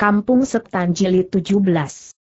Kampung Setan Jilid 17.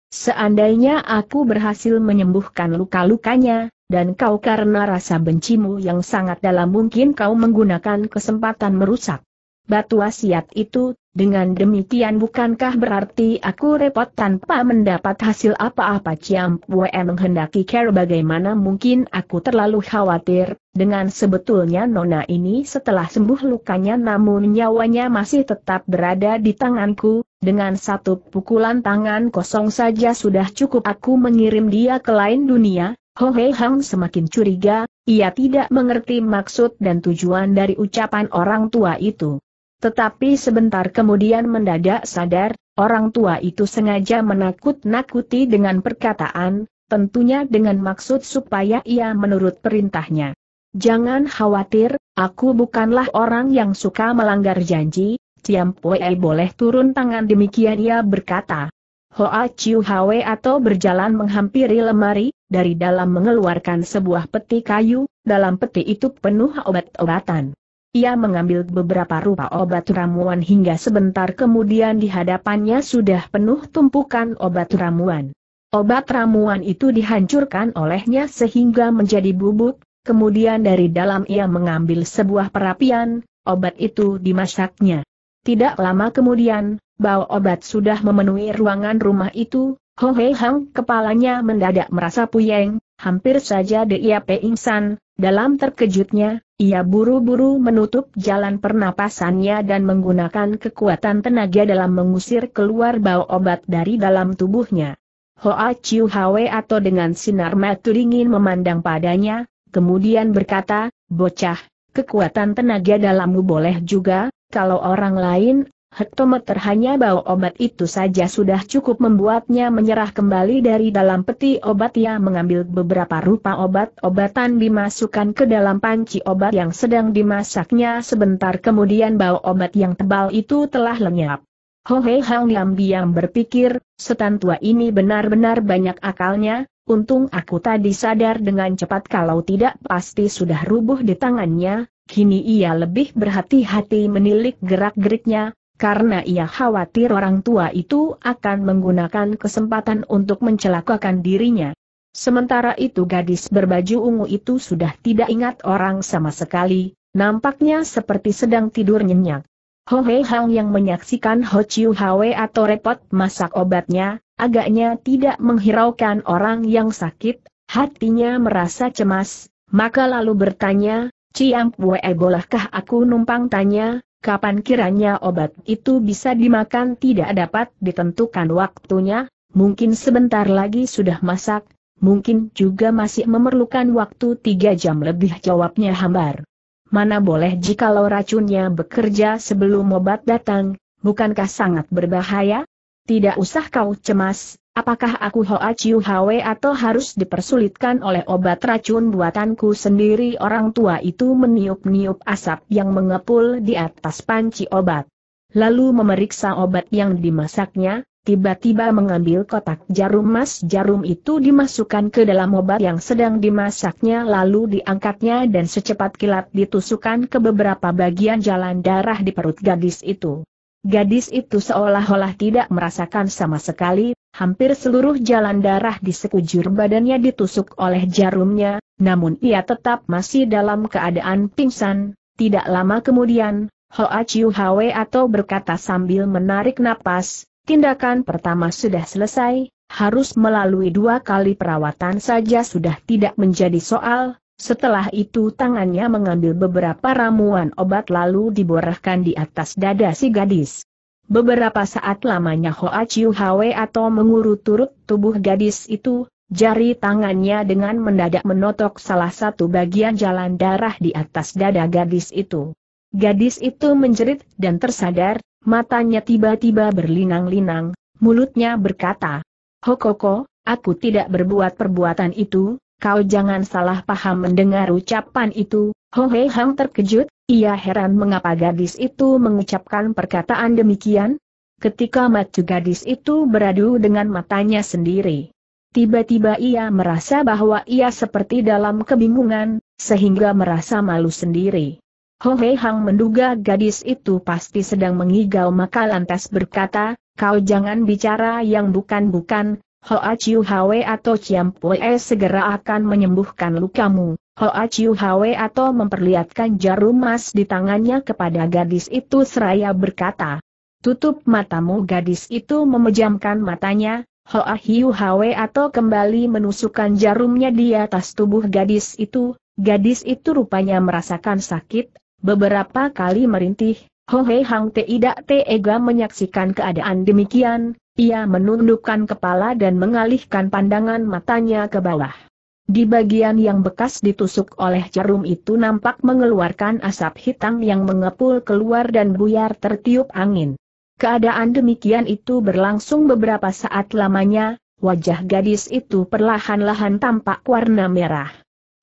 Seandainya aku berhasil menyembuhkan luka-lukanya, dan kau karena rasa bencimu yang sangat dalam mungkin kau menggunakan kesempatan merusak. Batu wasiat itu, dengan demikian bukankah berarti aku repot tanpa mendapat hasil apa-apa Ciam Wei menghendaki care bagaimana mungkin aku terlalu khawatir, dengan sebetulnya Nona ini setelah sembuh lukanya namun nyawanya masih tetap berada di tanganku, dengan satu pukulan tangan kosong saja sudah cukup aku mengirim dia ke lain dunia, Ho Hei Hang semakin curiga, ia tidak mengerti maksud dan tujuan dari ucapan orang tua itu. Tetapi sebentar kemudian mendadak sadar, orang tua itu sengaja menakut-nakuti dengan perkataan, tentunya dengan maksud supaya ia menurut perintahnya. Jangan khawatir, aku bukanlah orang yang suka melanggar janji, Ciam Pue boleh turun tangan demikian ia berkata. Hoa Chiu Hwe atau berjalan menghampiri lemari, dari dalam mengeluarkan sebuah peti kayu, dalam peti itu penuh obat-obatan. Ia mengambil beberapa rupa obat ramuan hingga sebentar kemudian di hadapannya sudah penuh tumpukan obat ramuan. Obat ramuan itu dihancurkan olehnya sehingga menjadi bubuk, kemudian dari dalam ia mengambil sebuah perapian, obat itu dimasaknya. Tidak lama kemudian, bau obat sudah memenuhi ruangan rumah itu, Ho Hei Hang kepalanya mendadak merasa puyeng, hampir saja dia pingsan, dalam terkejutnya, ia buru-buru menutup jalan pernapasannya dan menggunakan kekuatan tenaga dalam mengusir keluar bau obat dari dalam tubuhnya. Hoa Chiu Hwe atau dengan sinar mata dingin memandang padanya, kemudian berkata, bocah, kekuatan tenaga dalammu boleh juga, kalau orang lain, hektometer hanya bau obat itu saja sudah cukup membuatnya menyerah kembali dari dalam peti obat ia mengambil beberapa rupa obat-obatan dimasukkan ke dalam panci obat yang sedang dimasaknya sebentar kemudian bau obat yang tebal itu telah lenyap. Ho Hei Hang diam-diam berpikir, setan tua ini benar-benar banyak akalnya, untung aku tadi sadar dengan cepat kalau tidak pasti sudah rubuh di tangannya, Kini ia lebih berhati-hati menilik gerak-geriknya, karena ia khawatir orang tua itu akan menggunakan kesempatan untuk mencelakakan dirinya. Sementara itu gadis berbaju ungu itu sudah tidak ingat orang sama sekali, nampaknya seperti sedang tidur nyenyak. Ho Hei Hang yang menyaksikan Ho Chiu Hwe atau repot masak obatnya, agaknya tidak menghiraukan orang yang sakit, hatinya merasa cemas, maka lalu bertanya, Ciang Wei, bolehkah aku numpang tanya, kapan kiranya obat itu bisa dimakan tidak dapat ditentukan waktunya, mungkin sebentar lagi sudah masak, mungkin juga masih memerlukan waktu tiga jam lebih jawabnya hambar. Mana boleh jikalau racunnya bekerja sebelum obat datang, bukankah sangat berbahaya? Tidak usah kau cemas, Apakah aku Hoa Chiu Hwe atau harus dipersulitkan oleh obat racun buatanku sendiri orang tua itu meniup-niup asap yang mengepul di atas panci obat. Lalu memeriksa obat yang dimasaknya, tiba-tiba mengambil kotak jarum emas, jarum itu dimasukkan ke dalam obat yang sedang dimasaknya lalu diangkatnya dan secepat kilat ditusukkan ke beberapa bagian jalan darah di perut gadis itu. Gadis itu seolah-olah tidak merasakan sama sekali, hampir seluruh jalan darah di sekujur badannya ditusuk oleh jarumnya, namun ia tetap masih dalam keadaan pingsan. Tidak lama kemudian, Hoa Chiu Hwe atau berkata sambil menarik napas, tindakan pertama sudah selesai, harus melalui dua kali perawatan saja sudah tidak menjadi soal, setelah itu tangannya mengambil beberapa ramuan obat lalu diborahkan di atas dada si gadis. Beberapa saat lamanya Hoa Chiu Hwe atau mengurut turut tubuh gadis itu, jari tangannya dengan mendadak menotok salah satu bagian jalan darah di atas dada gadis itu. Gadis itu menjerit dan tersadar, matanya tiba-tiba berlinang-linang, mulutnya berkata, Hokoko, aku tidak berbuat perbuatan itu, Kau jangan salah paham mendengar ucapan itu, Ho Hei Hang terkejut, ia heran mengapa gadis itu mengucapkan perkataan demikian. Ketika matu gadis itu beradu dengan matanya sendiri. Tiba-tiba ia merasa bahwa ia seperti dalam kebingungan, sehingga merasa malu sendiri. Ho Hei Hang menduga gadis itu pasti sedang mengigau maka lantas berkata, kau jangan bicara yang bukan-bukan, Hoa Chiu Hwe atau Chiam Pue segera akan menyembuhkan lukamu. Hoa Chiu Hwe atau memperlihatkan jarum emas di tangannya kepada gadis itu seraya berkata, Tutup matamu gadis itu memejamkan matanya, Hoa Hiu Hwe atau kembali menusukkan jarumnya di atas tubuh gadis itu, gadis itu rupanya merasakan sakit, beberapa kali merintih, Ho Hohe Hang Tidak Tega menyaksikan keadaan demikian, ia menundukkan kepala dan mengalihkan pandangan matanya ke bawah. Di bagian yang bekas ditusuk oleh jarum itu nampak mengeluarkan asap hitam yang mengepul keluar dan buyar tertiup angin. Keadaan demikian itu berlangsung beberapa saat lamanya, wajah gadis itu perlahan-lahan tampak warna merah.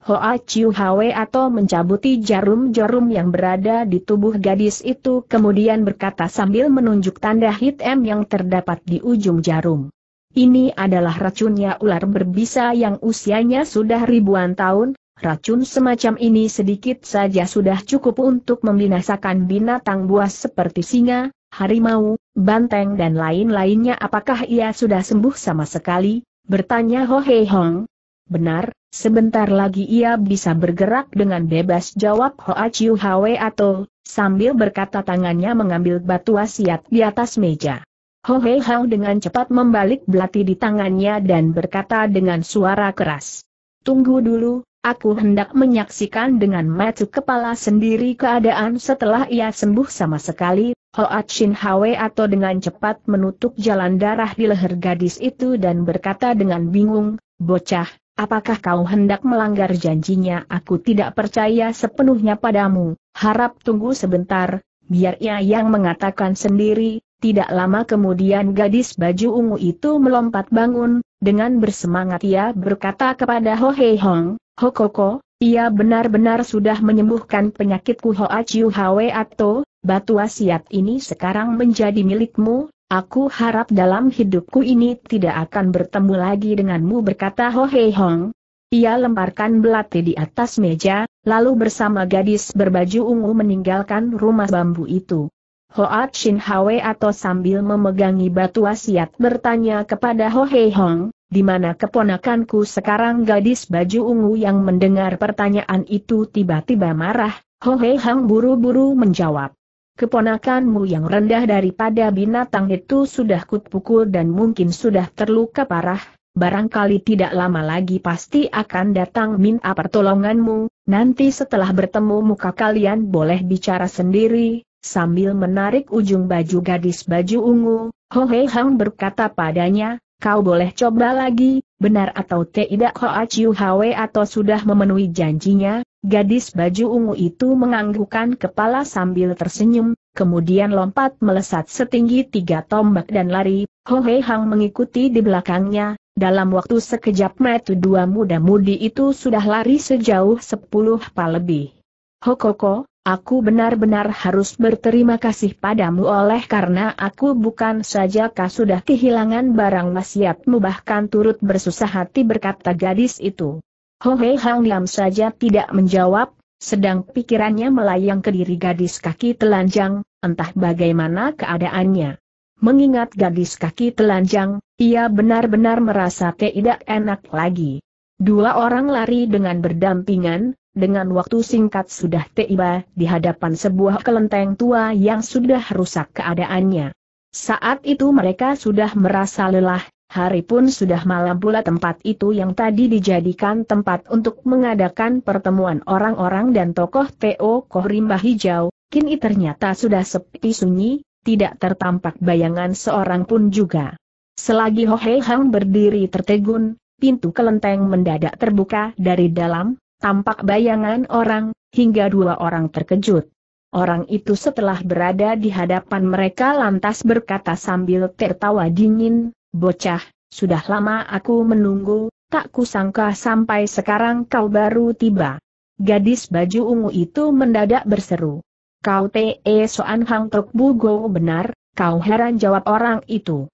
Hoa Chiu Hwe atau mencabuti jarum-jarum yang berada di tubuh gadis itu kemudian berkata sambil menunjuk tanda hitam yang terdapat di ujung jarum. Ini adalah racunnya ular berbisa yang usianya sudah ribuan tahun, racun semacam ini sedikit saja sudah cukup untuk membinasakan binatang buas seperti singa, harimau, banteng dan lain-lainnya apakah ia sudah sembuh sama sekali, bertanya Ho Hei Hong. Benar, Sebentar lagi ia bisa bergerak dengan bebas jawab Hoa Chiu Hwe atau, sambil berkata tangannya mengambil batu wasiat di atas meja. Ho Hei Hau dengan cepat membalik belati di tangannya dan berkata dengan suara keras. Tunggu dulu, aku hendak menyaksikan dengan mata kepala sendiri keadaan setelah ia sembuh sama sekali, Hoa Chin Hwe atau dengan cepat menutup jalan darah di leher gadis itu dan berkata dengan bingung, bocah, Apakah kau hendak melanggar janjinya? Aku tidak percaya sepenuhnya padamu, harap tunggu sebentar, biar ia yang mengatakan sendiri. Tidak lama kemudian gadis baju ungu itu melompat bangun, dengan bersemangat ia berkata kepada Ho Hei Hong, Ho Koko, ia benar-benar sudah menyembuhkan penyakitku Ho Aciu Hwe Ato, batu wasiat ini sekarang menjadi milikmu, Aku harap dalam hidupku ini tidak akan bertemu lagi denganmu berkata Ho Hei Hong. Ia lemparkan belati di atas meja, lalu bersama gadis berbaju ungu meninggalkan rumah bambu itu. Ho Hoat Chin Hwe atau sambil memegangi batu wasiat bertanya kepada Ho Hei Hong, di mana keponakanku sekarang gadis baju ungu yang mendengar pertanyaan itu tiba-tiba marah, Ho Hei Hong buru-buru menjawab. Keponakanmu yang rendah daripada binatang itu sudah kupukul dan mungkin sudah terluka parah, barangkali tidak lama lagi pasti akan datang minta pertolonganmu, nanti setelah bertemu muka kalian boleh bicara sendiri, sambil menarik ujung baju gadis baju ungu, Ho Hei Hang berkata padanya, kau boleh coba lagi, benar atau tidak Ho Chiu Hwe atau sudah memenuhi janjinya, Gadis baju ungu itu menganggukkan kepala sambil tersenyum, kemudian lompat melesat setinggi tiga tombak dan lari, Ho Hei Hang mengikuti di belakangnya, dalam waktu sekejap mata dua muda-mudi itu sudah lari sejauh sepuluh pa lebih. Hokoko, aku benar-benar harus berterima kasih padamu oleh karena aku bukan saja kah sudah kehilangan barang wasiatmu bahkan turut bersusah hati berkata gadis itu. Ho Hei Hang diam saja tidak menjawab, sedang pikirannya melayang ke diri gadis kaki telanjang, entah bagaimana keadaannya. Mengingat gadis kaki telanjang, ia benar-benar merasa tidak enak lagi. Dua orang lari dengan berdampingan, dengan waktu singkat sudah tiba di hadapan sebuah kelenteng tua yang sudah rusak keadaannya. Saat itu mereka sudah merasa lelah, Hari pun sudah malam pula tempat itu yang tadi dijadikan tempat untuk mengadakan pertemuan orang-orang dan tokoh Teo Koh Rimba Hijau, kini ternyata sudah sepi sunyi, tidak tertampak bayangan seorang pun juga. Selagi Ho Hei Hang berdiri tertegun, pintu kelenteng mendadak terbuka dari dalam, tampak bayangan orang, hingga dua orang terkejut. Orang itu setelah berada di hadapan mereka lantas berkata sambil tertawa dingin, Bocah, sudah lama aku menunggu, tak kusangka sampai sekarang kau baru tiba. Gadis baju ungu itu mendadak berseru. Kau te soan hang tok bugo benar, kau heran jawab orang itu.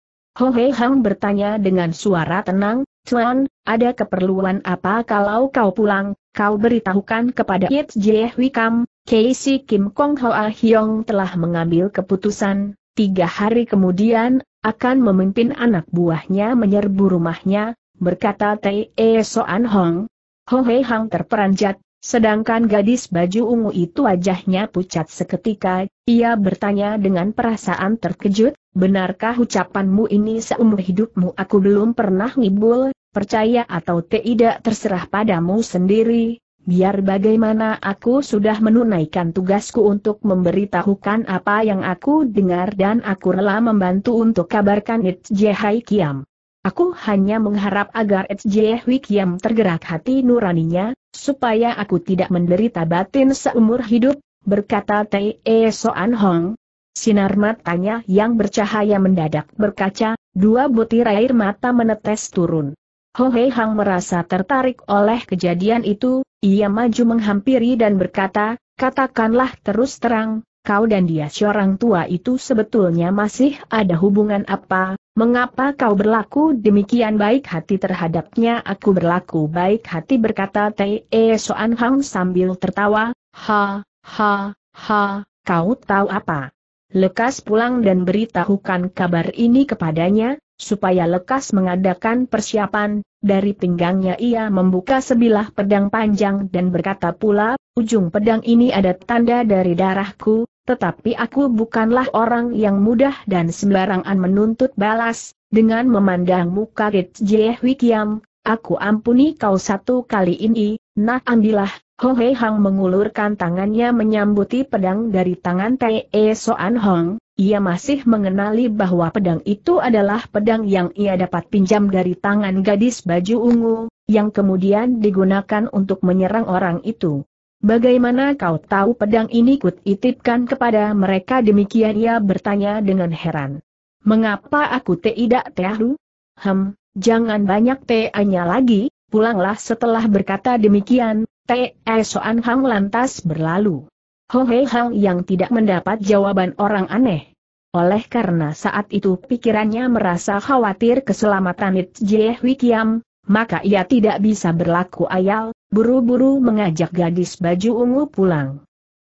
Ho he hang bertanya dengan suara tenang, Tuan, ada keperluan apa kalau kau pulang, kau beritahukan kepada Yit Jie Kam, Casey Kim Kong Hoa Hyong telah mengambil keputusan, Tiga hari kemudian, akan memimpin anak buahnya menyerbu rumahnya, berkata Tai e Soan Hong. Ho Hei Hang terperanjat, sedangkan gadis baju ungu itu wajahnya pucat seketika, ia bertanya dengan perasaan terkejut, benarkah ucapanmu ini seumur hidupmu aku belum pernah ngibul, percaya atau tidak terserah padamu sendiri, Biar bagaimana aku sudah menunaikan tugasku untuk memberitahukan apa yang aku dengar dan aku rela membantu untuk kabarkan Hai Kiam. Aku hanya mengharap agar Itjehai Kiam tergerak hati nuraninya, supaya aku tidak menderita batin seumur hidup, berkata T.E. E Soan Hong. Sinar matanya yang bercahaya mendadak berkaca, dua butir air mata menetes turun. Ho Hei Hang merasa tertarik oleh kejadian itu, ia maju menghampiri dan berkata, katakanlah terus terang, kau dan dia seorang tua itu sebetulnya masih ada hubungan apa, mengapa kau berlaku demikian baik hati terhadapnya aku berlaku baik hati berkata Te Soan Hang sambil tertawa, ha, ha, ha, kau tahu apa? Lekas pulang dan beritahukan kabar ini kepadanya, supaya lekas mengadakan persiapan, dari pinggangnya ia membuka sebilah pedang panjang dan berkata pula, ujung pedang ini ada tanda dari darahku, tetapi aku bukanlah orang yang mudah dan sembarangan menuntut balas, dengan memandang muka Jie Wikiam, aku ampuni kau satu kali ini, nah ambillah, Ho Hei Hang mengulurkan tangannya menyambuti pedang dari tangan Te Soan Hong, ia masih mengenali bahwa pedang itu adalah pedang yang ia dapat pinjam dari tangan gadis baju ungu, yang kemudian digunakan untuk menyerang orang itu. Bagaimana kau tahu pedang ini kutitipkan kepada mereka demikian ia bertanya dengan heran. Mengapa aku tidak tahu? Hem, jangan banyak tanya lagi, pulanglah setelah berkata demikian, T.E. Soan Hang lantas berlalu. Ho Hei Hang yang tidak mendapat jawaban orang aneh. Oleh karena saat itu pikirannya merasa khawatir keselamatan Jie Hui Kiam, maka ia tidak bisa berlaku ayal, buru-buru mengajak gadis baju ungu pulang.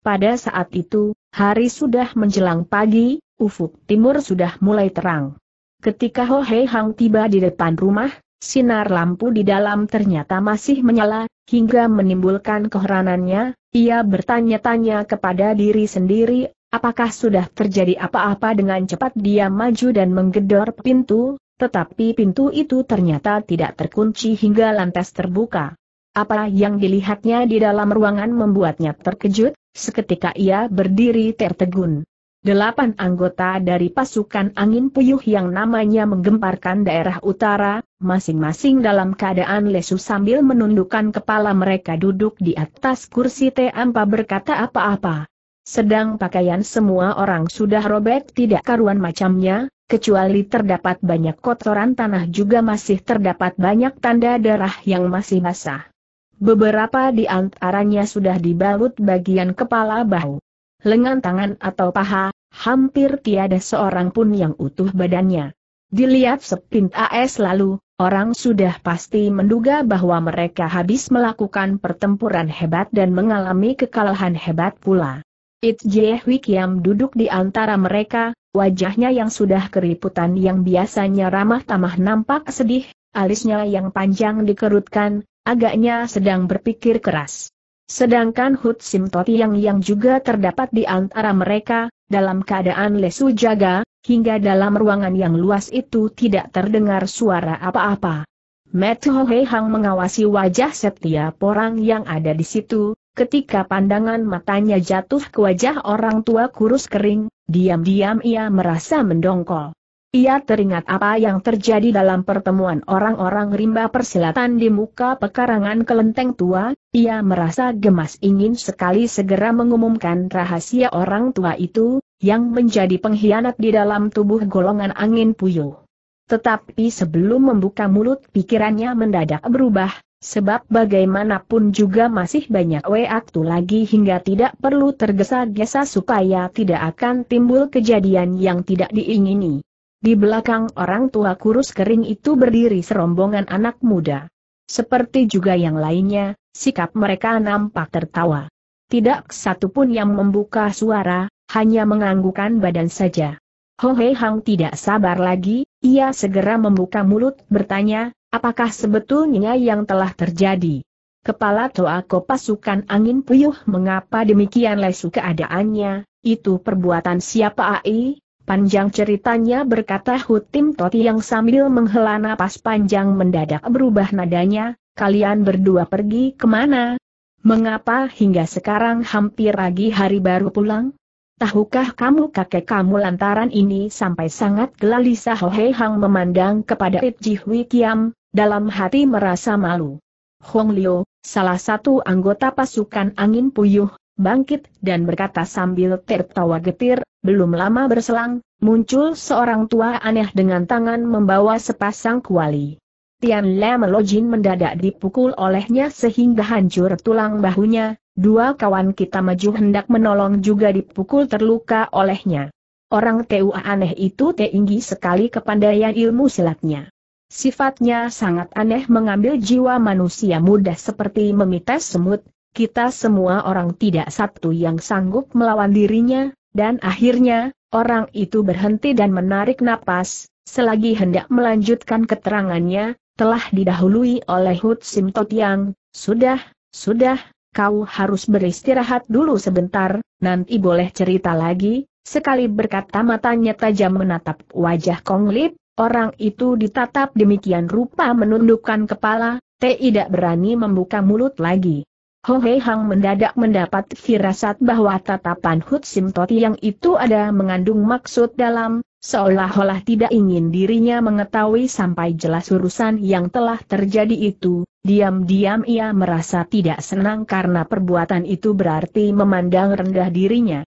Pada saat itu, hari sudah menjelang pagi, ufuk timur sudah mulai terang. Ketika Ho Hei Hang tiba di depan rumah, sinar lampu di dalam ternyata masih menyala, hingga menimbulkan keheranannya, ia bertanya-tanya kepada diri sendiri, apakah sudah terjadi apa-apa dengan cepat dia maju dan menggedor pintu, tetapi pintu itu ternyata tidak terkunci hingga lantas terbuka. Apa yang dilihatnya di dalam ruangan membuatnya terkejut, seketika ia berdiri tertegun. Delapan anggota dari pasukan angin puyuh yang namanya menggemparkan daerah utara, masing-masing dalam keadaan lesu sambil menundukkan kepala mereka duduk di atas kursi teampa berkata apa-apa. Sedang pakaian semua orang sudah robek tidak karuan macamnya, kecuali terdapat banyak kotoran tanah juga masih terdapat banyak tanda darah yang masih basah. Beberapa di antaranya sudah dibalut bagian kepala bahu lengan tangan atau paha, hampir tiada seorang pun yang utuh badannya. Dilihat sepint AS lalu, orang sudah pasti menduga bahwa mereka habis melakukan pertempuran hebat dan mengalami kekalahan hebat pula. It Jeh Wikiam duduk di antara mereka, wajahnya yang sudah keriputan yang biasanya ramah tamah nampak sedih, alisnya yang panjang dikerutkan, agaknya sedang berpikir keras. Sedangkan Hut Simtoti yang yang juga terdapat di antara mereka, dalam keadaan lesu jaga, hingga dalam ruangan yang luas itu tidak terdengar suara apa-apa. Metuho Hang mengawasi wajah setiap orang yang ada di situ, ketika pandangan matanya jatuh ke wajah orang tua kurus kering, diam-diam ia merasa mendongkol. Ia teringat apa yang terjadi dalam pertemuan orang-orang rimba persilatan di muka pekarangan kelenteng tua, ia merasa gemas ingin sekali segera mengumumkan rahasia orang tua itu, yang menjadi pengkhianat di dalam tubuh golongan angin puyuh. Tetapi sebelum membuka mulut pikirannya mendadak berubah, sebab bagaimanapun juga masih banyak waktu lagi hingga tidak perlu tergesa-gesa supaya tidak akan timbul kejadian yang tidak diingini. Di belakang orang tua kurus kering itu berdiri serombongan anak muda. Seperti juga yang lainnya, sikap mereka nampak tertawa. Tidak satupun yang membuka suara, hanya menganggukkan badan saja. Ho Hei Hang tidak sabar lagi, ia segera membuka mulut bertanya, apakah sebetulnya yang telah terjadi? Kepala Toako pasukan angin puyuh mengapa demikian lesu keadaannya, itu perbuatan siapa ai? Panjang ceritanya berkata Hutim Toti yang sambil menghela napas panjang mendadak berubah nadanya, kalian berdua pergi kemana? Mengapa hingga sekarang hampir lagi hari baru pulang? Tahukah kamu kakek kamu lantaran ini sampai sangat gelisah Hohe Hang memandang kepada Ip Ji Kiam, dalam hati merasa malu. Hong Liu, salah satu anggota pasukan angin puyuh, bangkit, dan berkata sambil tertawa getir, belum lama berselang, muncul seorang tua aneh dengan tangan membawa sepasang kuali. Tian Le melojin mendadak dipukul olehnya sehingga hancur tulang bahunya, dua kawan kita maju hendak menolong juga dipukul terluka olehnya. Orang Tua aneh itu tinggi sekali kepandaian ilmu silatnya. Sifatnya sangat aneh mengambil jiwa manusia muda seperti memites semut, kita semua orang tidak satu yang sanggup melawan dirinya, dan akhirnya, orang itu berhenti dan menarik napas, selagi hendak melanjutkan keterangannya, telah didahului oleh Hud Simtot yang, sudah, sudah, kau harus beristirahat dulu sebentar, nanti boleh cerita lagi, sekali berkata matanya tajam menatap wajah Kong Lip, orang itu ditatap demikian rupa menundukkan kepala, tidak berani membuka mulut lagi. Ho Hei Hang mendadak mendapat firasat bahwa tatapan Hut Sim Toti yang itu ada mengandung maksud dalam, seolah-olah tidak ingin dirinya mengetahui sampai jelas urusan yang telah terjadi itu, diam-diam ia merasa tidak senang karena perbuatan itu berarti memandang rendah dirinya.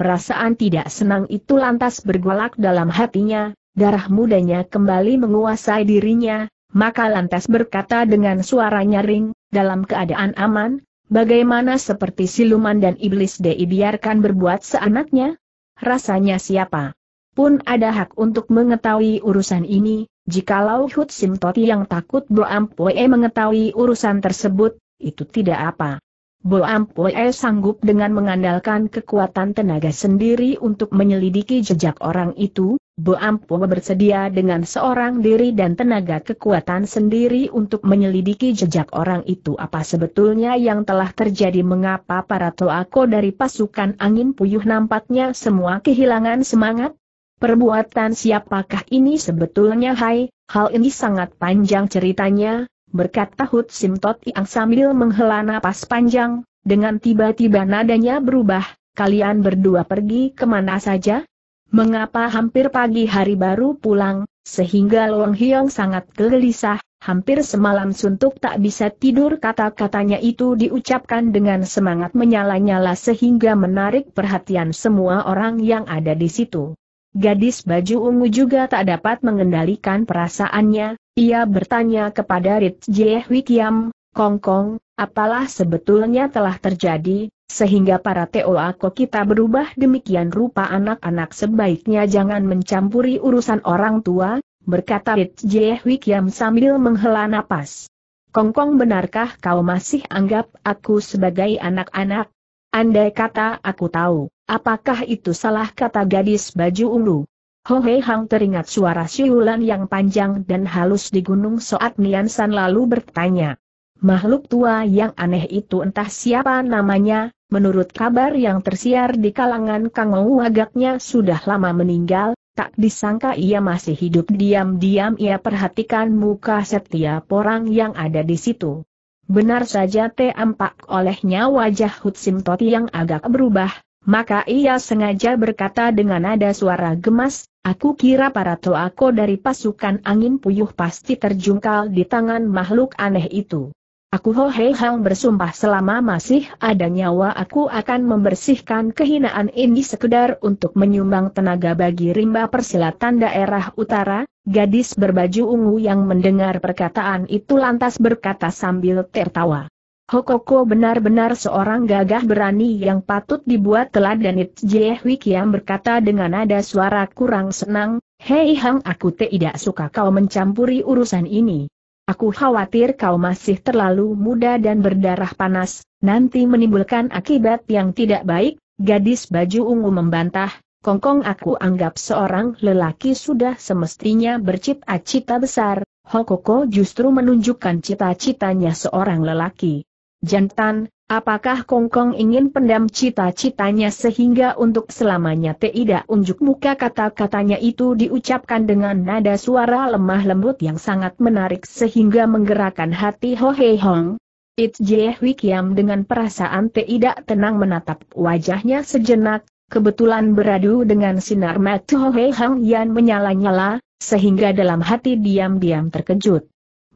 Perasaan tidak senang itu lantas bergolak dalam hatinya, darah mudanya kembali menguasai dirinya, maka lantas berkata dengan suara nyaring, dalam keadaan aman, Bagaimana seperti siluman dan iblis Dei biarkan berbuat seanaknya? Rasanya siapa pun ada hak untuk mengetahui urusan ini, jikalau Hud Simtoti yang takut Boampoe mengetahui urusan tersebut, itu tidak apa. Boampoe sanggup dengan mengandalkan kekuatan tenaga sendiri untuk menyelidiki jejak orang itu, Bu Ampo bersedia dengan seorang diri dan tenaga kekuatan sendiri untuk menyelidiki jejak orang itu apa sebetulnya yang telah terjadi mengapa para toako dari pasukan angin puyuh nampaknya semua kehilangan semangat? Perbuatan siapakah ini sebetulnya hai, hal ini sangat panjang ceritanya, berkata Hud Simtot yang sambil menghela napas panjang, dengan tiba-tiba nadanya berubah, kalian berdua pergi kemana saja? Mengapa hampir pagi hari baru pulang, sehingga Long Hyong sangat gelisah, hampir semalam suntuk tak bisa tidur kata-katanya itu diucapkan dengan semangat menyala-nyala sehingga menarik perhatian semua orang yang ada di situ. Gadis baju ungu juga tak dapat mengendalikan perasaannya, ia bertanya kepada Rit Kiam, Kong Kongkong, apalah sebetulnya telah terjadi, sehingga para Teoako kita berubah demikian rupa anak-anak sebaiknya jangan mencampuri urusan orang tua, berkata Jeh Wikiam sambil menghela napas. Kongkong benarkah kau masih anggap aku sebagai anak-anak? Andai kata aku tahu, apakah itu salah kata gadis baju ungu? Ho He Hang teringat suara siulan yang panjang dan halus di gunung Soat Niansan lalu bertanya. Makhluk tua yang aneh itu entah siapa namanya, menurut kabar yang tersiar di kalangan Ou agaknya sudah lama meninggal, tak disangka ia masih hidup diam-diam ia perhatikan muka setiap orang yang ada di situ. Benar saja tampak olehnya wajah Hutsim Toti yang agak berubah, maka ia sengaja berkata dengan nada suara gemas, aku kira para toako dari pasukan angin puyuh pasti terjungkal di tangan makhluk aneh itu. Aku Ho Hei Hang bersumpah selama masih ada nyawa aku akan membersihkan kehinaan ini sekedar untuk menyumbang tenaga bagi rimba persilatan daerah utara, gadis berbaju ungu yang mendengar perkataan itu lantas berkata sambil tertawa. Hokoko benar-benar seorang gagah berani yang patut dibuat teladan Jiehwik yang berkata dengan nada suara kurang senang, Hei Hang aku tidak suka kau mencampuri urusan ini. Aku khawatir kau masih terlalu muda dan berdarah panas, nanti menimbulkan akibat yang tidak baik, gadis baju ungu membantah, Kongkong aku anggap seorang lelaki sudah semestinya bercita-cita besar, Hokoko justru menunjukkan cita-citanya seorang lelaki. Jantan, Apakah Kongkong ingin pendam cita-citanya sehingga untuk selamanya tidak unjuk muka kata-katanya itu diucapkan dengan nada suara lemah lembut yang sangat menarik sehingga menggerakkan hati Ho Hei Hong. It Jie Hui Kiam dengan perasaan tidak tenang menatap wajahnya sejenak, kebetulan beradu dengan sinar mata Ho Hei Hong yang menyala-nyala, sehingga dalam hati diam-diam terkejut.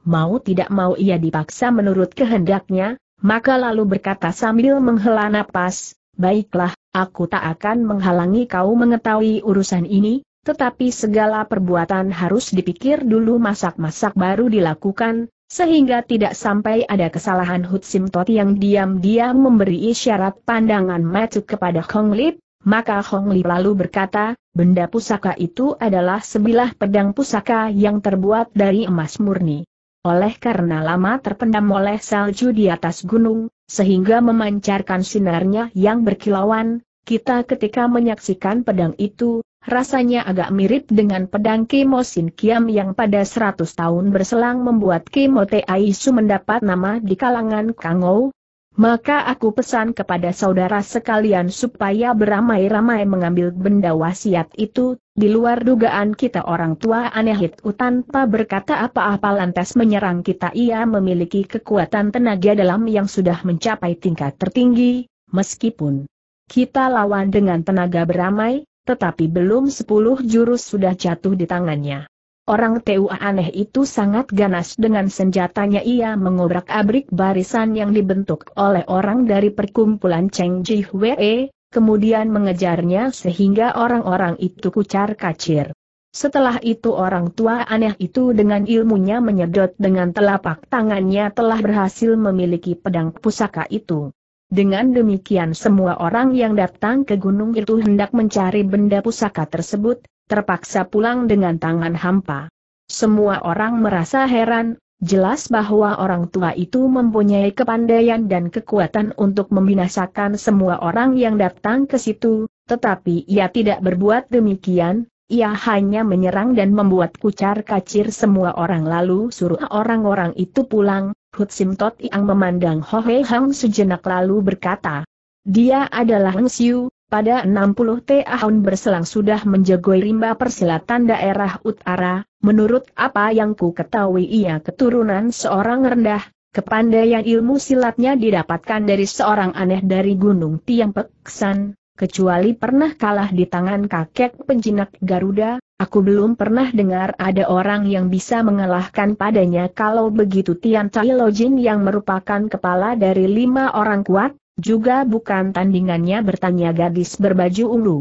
Mau tidak mau ia dipaksa menurut kehendaknya, maka lalu berkata sambil menghela napas, baiklah, aku tak akan menghalangi kau mengetahui urusan ini, tetapi segala perbuatan harus dipikir dulu masak-masak baru dilakukan, sehingga tidak sampai ada kesalahan Hutsim Simtot yang diam-diam memberi isyarat pandangan matu kepada Hong Lip, maka Hong Lip lalu berkata, benda pusaka itu adalah sebilah pedang pusaka yang terbuat dari emas murni. Oleh karena lama terpendam oleh salju di atas gunung, sehingga memancarkan sinarnya yang berkilauan, kita ketika menyaksikan pedang itu, rasanya agak mirip dengan pedang Kimo Sin Kiam yang pada 100 tahun berselang membuat Kimo Taisu mendapat nama di kalangan Kangou, maka aku pesan kepada saudara sekalian supaya beramai-ramai mengambil benda wasiat itu, di luar dugaan kita orang tua anehit, tanpa berkata apa-apa lantas menyerang kita ia memiliki kekuatan tenaga dalam yang sudah mencapai tingkat tertinggi, meskipun kita lawan dengan tenaga beramai, tetapi belum sepuluh jurus sudah jatuh di tangannya. Orang tua aneh itu sangat ganas dengan senjatanya ia mengobrak-abrik barisan yang dibentuk oleh orang dari perkumpulan Cheng Ji Wei, kemudian mengejarnya sehingga orang-orang itu kucar kacir. Setelah itu orang tua aneh itu dengan ilmunya menyedot dengan telapak tangannya telah berhasil memiliki pedang pusaka itu. Dengan demikian semua orang yang datang ke gunung itu hendak mencari benda pusaka tersebut, terpaksa pulang dengan tangan hampa. Semua orang merasa heran, jelas bahwa orang tua itu mempunyai kepandaian dan kekuatan untuk membinasakan semua orang yang datang ke situ, tetapi ia tidak berbuat demikian, ia hanya menyerang dan membuat kucar-kacir semua orang lalu suruh orang-orang itu pulang, Hut Simtot yang memandang Ho Hang sejenak lalu berkata, dia adalah Heng Siu, pada 60 tahun berselang sudah menjegoi rimba persilatan daerah utara, menurut apa yang ku ketahui ia keturunan seorang rendah, kepandaian ilmu silatnya didapatkan dari seorang aneh dari Gunung Tiang Peksan, kecuali pernah kalah di tangan kakek penjinak Garuda, Aku belum pernah dengar ada orang yang bisa mengalahkan padanya kalau begitu Tian Tai Lojin yang merupakan kepala dari lima orang kuat, juga bukan tandingannya bertanya gadis berbaju ungu.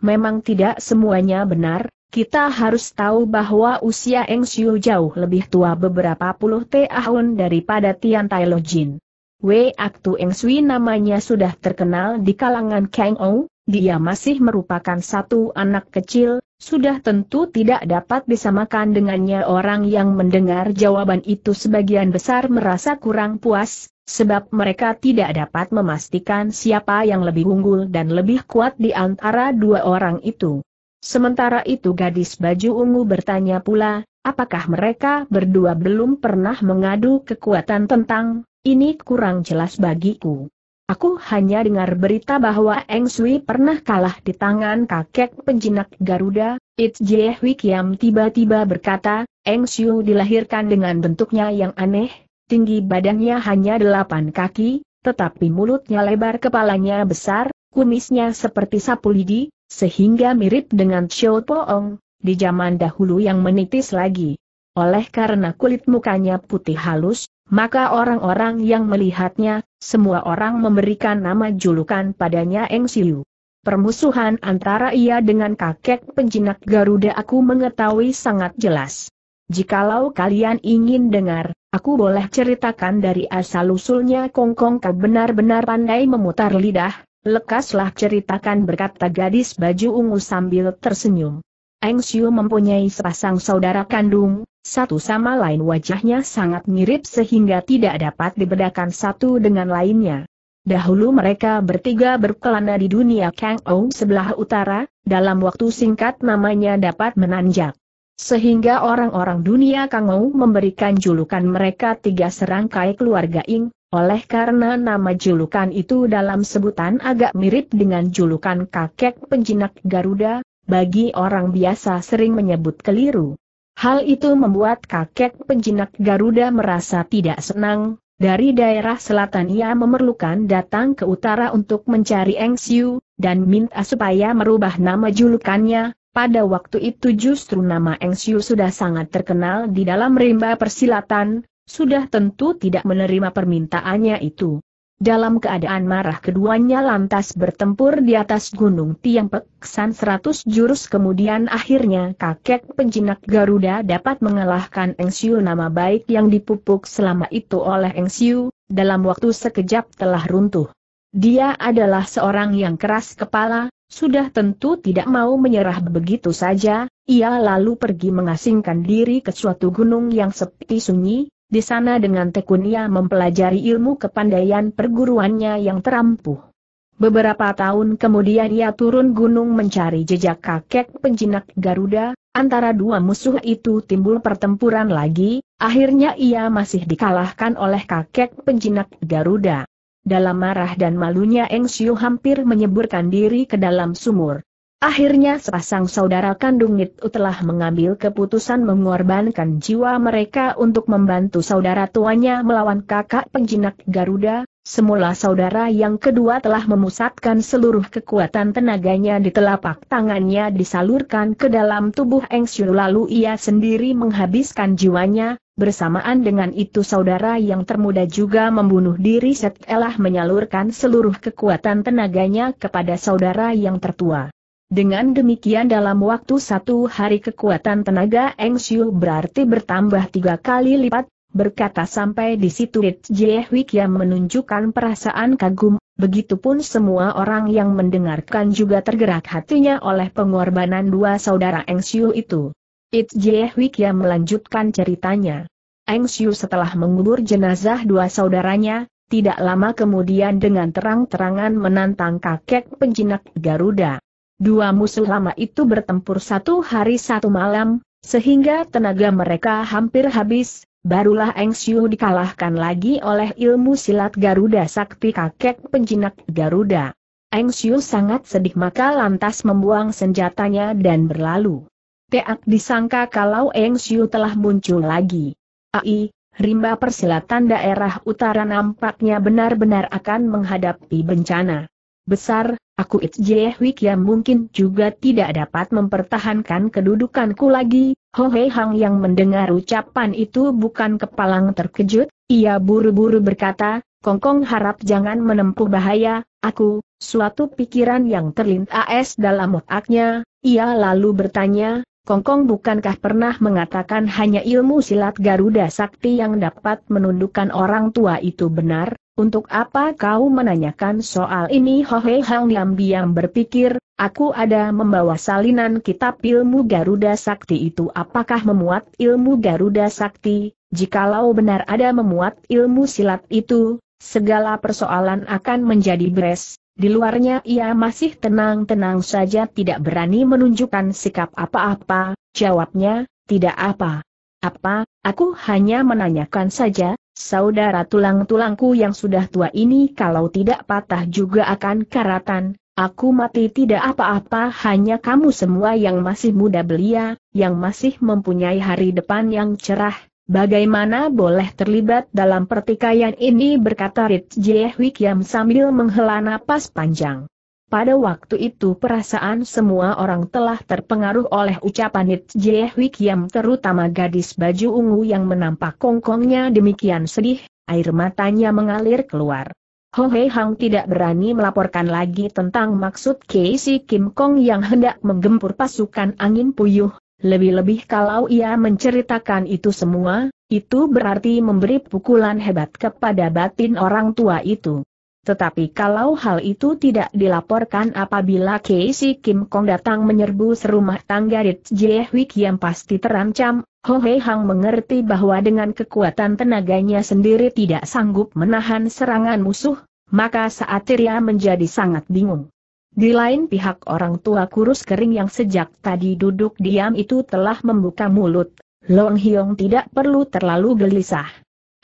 Memang tidak semuanya benar, kita harus tahu bahwa usia Eng Xiu jauh lebih tua beberapa puluh tahun daripada Tian Tai Lo Jin. Waktu Eng Sui namanya sudah terkenal di kalangan Kang Ou, dia masih merupakan satu anak kecil, sudah tentu tidak dapat disamakan dengannya orang yang mendengar jawaban itu sebagian besar merasa kurang puas, sebab mereka tidak dapat memastikan siapa yang lebih unggul dan lebih kuat di antara dua orang itu. Sementara itu gadis baju ungu bertanya pula, apakah mereka berdua belum pernah mengadu kekuatan tentang, ini kurang jelas bagiku. Aku hanya dengar berita bahwa Eng Sui pernah kalah di tangan kakek penjinak Garuda, It Jie Kiam tiba-tiba berkata, Eng Sui dilahirkan dengan bentuknya yang aneh, tinggi badannya hanya delapan kaki, tetapi mulutnya lebar kepalanya besar, kumisnya seperti sapu lidi, sehingga mirip dengan Xiao Poong, di zaman dahulu yang menitis lagi. Oleh karena kulit mukanya putih halus, maka orang-orang yang melihatnya, semua orang memberikan nama julukan padanya Eng Siu. Permusuhan antara ia dengan kakek penjinak Garuda aku mengetahui sangat jelas. Jikalau kalian ingin dengar, Aku boleh ceritakan dari asal-usulnya Kongkong kau benar-benar pandai memutar lidah, lekaslah ceritakan berkata gadis baju ungu sambil tersenyum. Eng Xiu mempunyai sepasang saudara kandung, satu sama lain wajahnya sangat mirip sehingga tidak dapat dibedakan satu dengan lainnya. Dahulu mereka bertiga berkelana di dunia Kang Ong sebelah utara, dalam waktu singkat namanya dapat menanjak. Sehingga orang-orang dunia Kangou memberikan julukan mereka tiga serangkai keluarga Ing, oleh karena nama julukan itu dalam sebutan agak mirip dengan julukan kakek penjinak Garuda, bagi orang biasa sering menyebut keliru. Hal itu membuat kakek penjinak Garuda merasa tidak senang, dari daerah selatan ia memerlukan datang ke utara untuk mencari Eng Siu, dan minta supaya merubah nama julukannya, pada waktu itu justru nama Eng Siu sudah sangat terkenal di dalam rimba persilatan, sudah tentu tidak menerima permintaannya itu. Dalam keadaan marah keduanya lantas bertempur di atas gunung Tiang Peksan seratus jurus kemudian akhirnya kakek penjinak Garuda dapat mengalahkan Eng Siu nama baik yang dipupuk selama itu oleh Eng Siu, dalam waktu sekejap telah runtuh. Dia adalah seorang yang keras kepala, sudah tentu tidak mau menyerah begitu saja, ia lalu pergi mengasingkan diri ke suatu gunung yang sepi sunyi, di sana dengan tekun ia mempelajari ilmu kepandaian perguruannya yang terampuh. Beberapa tahun kemudian ia turun gunung mencari jejak kakek penjinak Garuda, antara dua musuh itu timbul pertempuran lagi, akhirnya ia masih dikalahkan oleh kakek penjinak Garuda. Dalam marah dan malunya Eng Xiu hampir menyeburkan diri ke dalam sumur. Akhirnya sepasang saudara kandung itu telah mengambil keputusan mengorbankan jiwa mereka untuk membantu saudara tuanya melawan kakak penjinak Garuda, Semula saudara yang kedua telah memusatkan seluruh kekuatan tenaganya di telapak tangannya disalurkan ke dalam tubuh Eng Xiu lalu ia sendiri menghabiskan jiwanya, bersamaan dengan itu saudara yang termuda juga membunuh diri setelah menyalurkan seluruh kekuatan tenaganya kepada saudara yang tertua. Dengan demikian dalam waktu satu hari kekuatan tenaga Eng Xiu berarti bertambah tiga kali lipat, Berkata sampai di situ yang menunjukkan perasaan kagum, begitupun semua orang yang mendengarkan juga tergerak hatinya oleh pengorbanan dua saudara Eng Siu itu. It yang melanjutkan ceritanya. Eng Siu setelah mengubur jenazah dua saudaranya, tidak lama kemudian dengan terang-terangan menantang kakek penjinak Garuda. Dua musuh lama itu bertempur satu hari satu malam, sehingga tenaga mereka hampir habis, barulah Eng Xiu dikalahkan lagi oleh ilmu silat Garuda Sakti kakek penjinak Garuda. Eng Xiu sangat sedih maka lantas membuang senjatanya dan berlalu. Teak disangka kalau Eng Xiu telah muncul lagi. AI, rimba persilatan daerah utara nampaknya benar-benar akan menghadapi bencana. Besar, aku Itjehui yang mungkin juga tidak dapat mempertahankan kedudukanku lagi, Ho Hei Hang yang mendengar ucapan itu bukan kepalang terkejut, ia buru-buru berkata, Kong Kong harap jangan menempuh bahaya, aku, suatu pikiran yang terlintas dalam otaknya, ia lalu bertanya, Kong Kong bukankah pernah mengatakan hanya ilmu silat Garuda Sakti yang dapat menundukkan orang tua itu benar? Untuk apa kau menanyakan soal ini? Ho Hei Hang diam-diam berpikir, Aku ada membawa salinan kitab ilmu Garuda Sakti itu apakah memuat ilmu Garuda Sakti, jikalau benar ada memuat ilmu silat itu, segala persoalan akan menjadi beres, di luarnya ia masih tenang-tenang saja tidak berani menunjukkan sikap apa-apa, jawabnya, tidak apa. Apa, aku hanya menanyakan saja, saudara tulang-tulangku yang sudah tua ini kalau tidak patah juga akan karatan, Aku mati tidak apa-apa hanya kamu semua yang masih muda belia, yang masih mempunyai hari depan yang cerah, bagaimana boleh terlibat dalam pertikaian ini berkata Rit Jehwik yang sambil menghela napas panjang. Pada waktu itu perasaan semua orang telah terpengaruh oleh ucapan Rit Jehwik yang terutama gadis baju ungu yang menampak kongkongnya demikian sedih, air matanya mengalir keluar. Ho Hei Hang tidak berani melaporkan lagi tentang maksud Casey Kim Kong yang hendak menggempur pasukan angin puyuh, lebih-lebih kalau ia menceritakan itu semua, itu berarti memberi pukulan hebat kepada batin orang tua itu. Tetapi kalau hal itu tidak dilaporkan apabila Casey Kim Kong datang menyerbu serumah tangga Rit Jehwik yang pasti terancam, Ho Hei Hang mengerti bahwa dengan kekuatan tenaganya sendiri tidak sanggup menahan serangan musuh, maka saat Tiria menjadi sangat bingung. Di lain pihak orang tua kurus kering yang sejak tadi duduk diam itu telah membuka mulut, Long Hyong tidak perlu terlalu gelisah.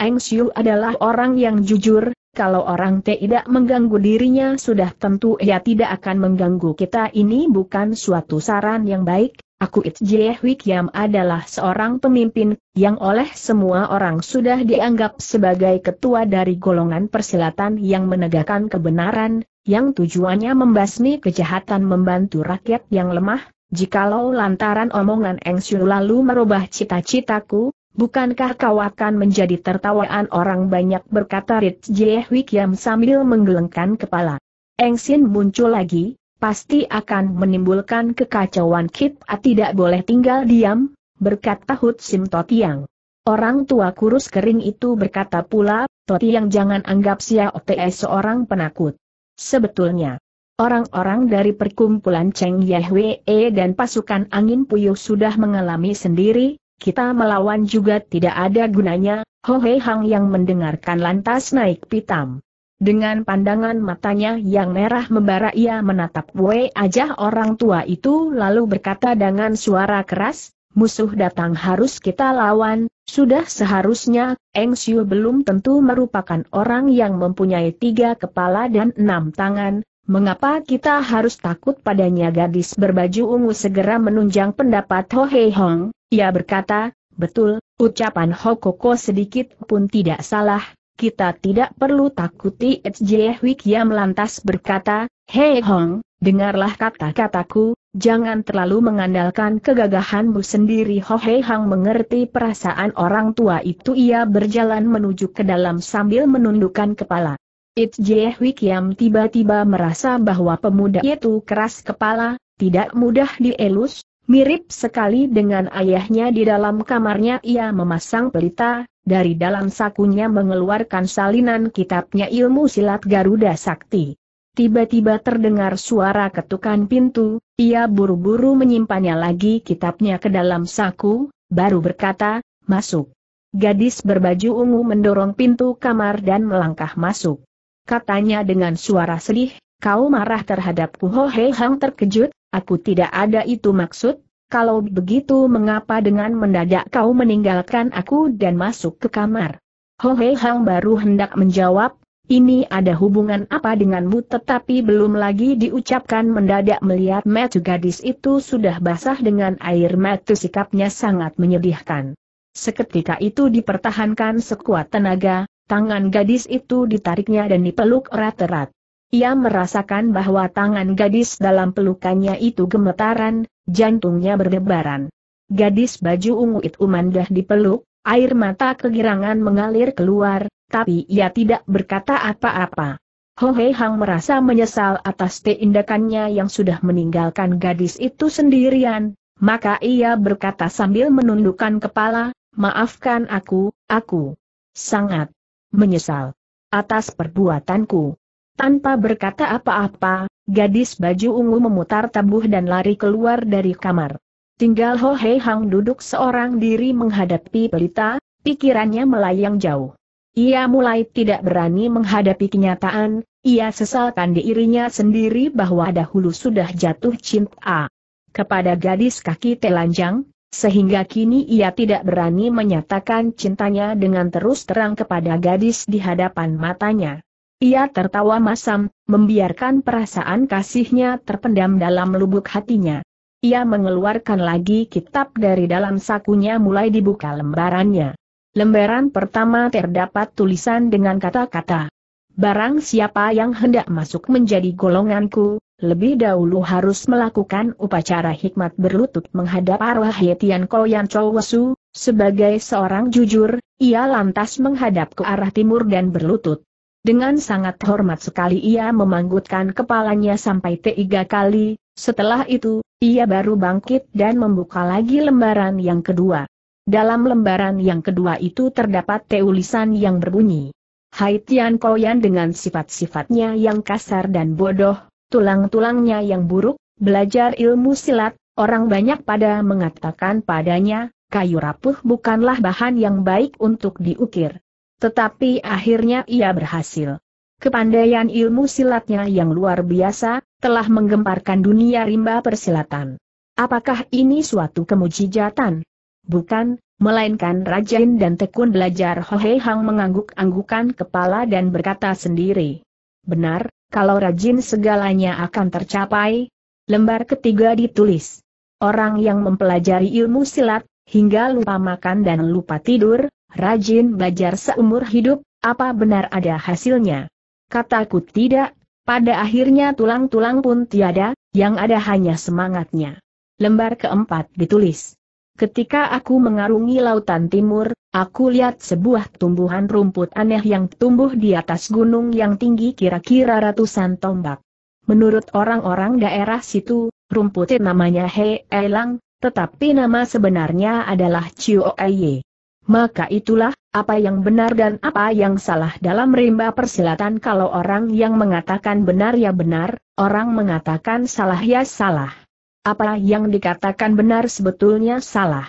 Eng Xiu adalah orang yang jujur, kalau orang tidak mengganggu dirinya sudah tentu ia tidak akan mengganggu kita ini bukan suatu saran yang baik, aku It Wikiam adalah seorang pemimpin, yang oleh semua orang sudah dianggap sebagai ketua dari golongan persilatan yang menegakkan kebenaran, yang tujuannya membasmi kejahatan membantu rakyat yang lemah, jikalau lantaran omongan Eng lalu merubah cita-citaku, Bukankah kau akan menjadi tertawaan orang banyak berkata Rit Jehui Kiam sambil menggelengkan kepala. Engsin muncul lagi, pasti akan menimbulkan kekacauan Kit A tidak boleh tinggal diam, berkata Hut Sim Totiang. Orang tua kurus kering itu berkata pula, Totiang jangan anggap sia Ote seorang penakut. Sebetulnya, Orang-orang dari perkumpulan Cheng Yehwe dan pasukan angin puyuh sudah mengalami sendiri, kita melawan juga tidak ada gunanya, Ho Hei Hang yang mendengarkan lantas naik pitam. Dengan pandangan matanya yang merah membara ia menatap Wei Ajah orang tua itu lalu berkata dengan suara keras, musuh datang harus kita lawan, sudah seharusnya, Eng Siu belum tentu merupakan orang yang mempunyai tiga kepala dan enam tangan, Mengapa kita harus takut padanya gadis berbaju ungu segera menunjang pendapat Ho Hei Hong, ia berkata, betul, ucapan Hokoko sedikit pun tidak salah, kita tidak perlu takuti Etsjeh yang melantas berkata, Hei Hong, dengarlah kata-kataku, jangan terlalu mengandalkan kegagahanmu sendiri Ho Hei Hong mengerti perasaan orang tua itu ia berjalan menuju ke dalam sambil menundukkan kepala. Itsjeh yang tiba-tiba merasa bahwa pemuda itu keras kepala, tidak mudah dielus, Mirip sekali dengan ayahnya di dalam kamarnya ia memasang pelita, dari dalam sakunya mengeluarkan salinan kitabnya ilmu silat Garuda Sakti. Tiba-tiba terdengar suara ketukan pintu, ia buru-buru menyimpannya lagi kitabnya ke dalam saku, baru berkata, masuk. Gadis berbaju ungu mendorong pintu kamar dan melangkah masuk. Katanya dengan suara sedih, Kau marah terhadapku Ho Hei Hang terkejut, aku tidak ada itu maksud, kalau begitu mengapa dengan mendadak kau meninggalkan aku dan masuk ke kamar? Ho Hei Hang baru hendak menjawab, ini ada hubungan apa denganmu tetapi belum lagi diucapkan mendadak melihat metu gadis itu sudah basah dengan air metu sikapnya sangat menyedihkan. Seketika itu dipertahankan sekuat tenaga, tangan gadis itu ditariknya dan dipeluk erat-erat. Ia merasakan bahwa tangan gadis dalam pelukannya itu gemetaran, jantungnya berdebaran. Gadis baju ungu itu mandah dipeluk, air mata kegirangan mengalir keluar, tapi ia tidak berkata apa-apa. Ho Hei Hang merasa menyesal atas tindakannya yang sudah meninggalkan gadis itu sendirian, maka ia berkata sambil menundukkan kepala, maafkan aku, aku sangat menyesal atas perbuatanku. Tanpa berkata apa-apa, gadis baju ungu memutar tabuh dan lari keluar dari kamar. Tinggal Ho Hei Hang duduk seorang diri menghadapi pelita, pikirannya melayang jauh. Ia mulai tidak berani menghadapi kenyataan, ia sesalkan dirinya sendiri bahwa dahulu sudah jatuh cinta kepada gadis kaki telanjang, sehingga kini ia tidak berani menyatakan cintanya dengan terus terang kepada gadis di hadapan matanya. Ia tertawa masam, membiarkan perasaan kasihnya terpendam dalam lubuk hatinya. Ia mengeluarkan lagi kitab dari dalam sakunya mulai dibuka lembarannya. Lembaran pertama terdapat tulisan dengan kata-kata. Barang siapa yang hendak masuk menjadi golonganku, lebih dahulu harus melakukan upacara hikmat berlutut menghadap arwah Yetian Koyan Chowesu, sebagai seorang jujur, ia lantas menghadap ke arah timur dan berlutut. Dengan sangat hormat sekali ia memanggutkan kepalanya sampai tiga kali, setelah itu, ia baru bangkit dan membuka lagi lembaran yang kedua. Dalam lembaran yang kedua itu terdapat teulisan yang berbunyi. Hai Tian Koyan dengan sifat-sifatnya yang kasar dan bodoh, tulang-tulangnya yang buruk, belajar ilmu silat, orang banyak pada mengatakan padanya, kayu rapuh bukanlah bahan yang baik untuk diukir. Tetapi akhirnya ia berhasil. Kepandaian ilmu silatnya yang luar biasa, telah menggemparkan dunia rimba persilatan. Apakah ini suatu kemujijatan? Bukan, melainkan rajin dan Tekun belajar Hohei Hang mengangguk-anggukan kepala dan berkata sendiri. Benar, kalau rajin segalanya akan tercapai. Lembar ketiga ditulis. Orang yang mempelajari ilmu silat, hingga lupa makan dan lupa tidur, rajin belajar seumur hidup, apa benar ada hasilnya? Kataku tidak, pada akhirnya tulang-tulang pun tiada, yang ada hanya semangatnya. Lembar keempat ditulis. Ketika aku mengarungi lautan timur, aku lihat sebuah tumbuhan rumput aneh yang tumbuh di atas gunung yang tinggi kira-kira ratusan tombak. Menurut orang-orang daerah situ, rumput namanya He Elang, tetapi nama sebenarnya adalah Chiu Eye. Maka itulah, apa yang benar dan apa yang salah dalam rimba persilatan kalau orang yang mengatakan benar ya benar, orang mengatakan salah ya salah. Apa yang dikatakan benar sebetulnya salah.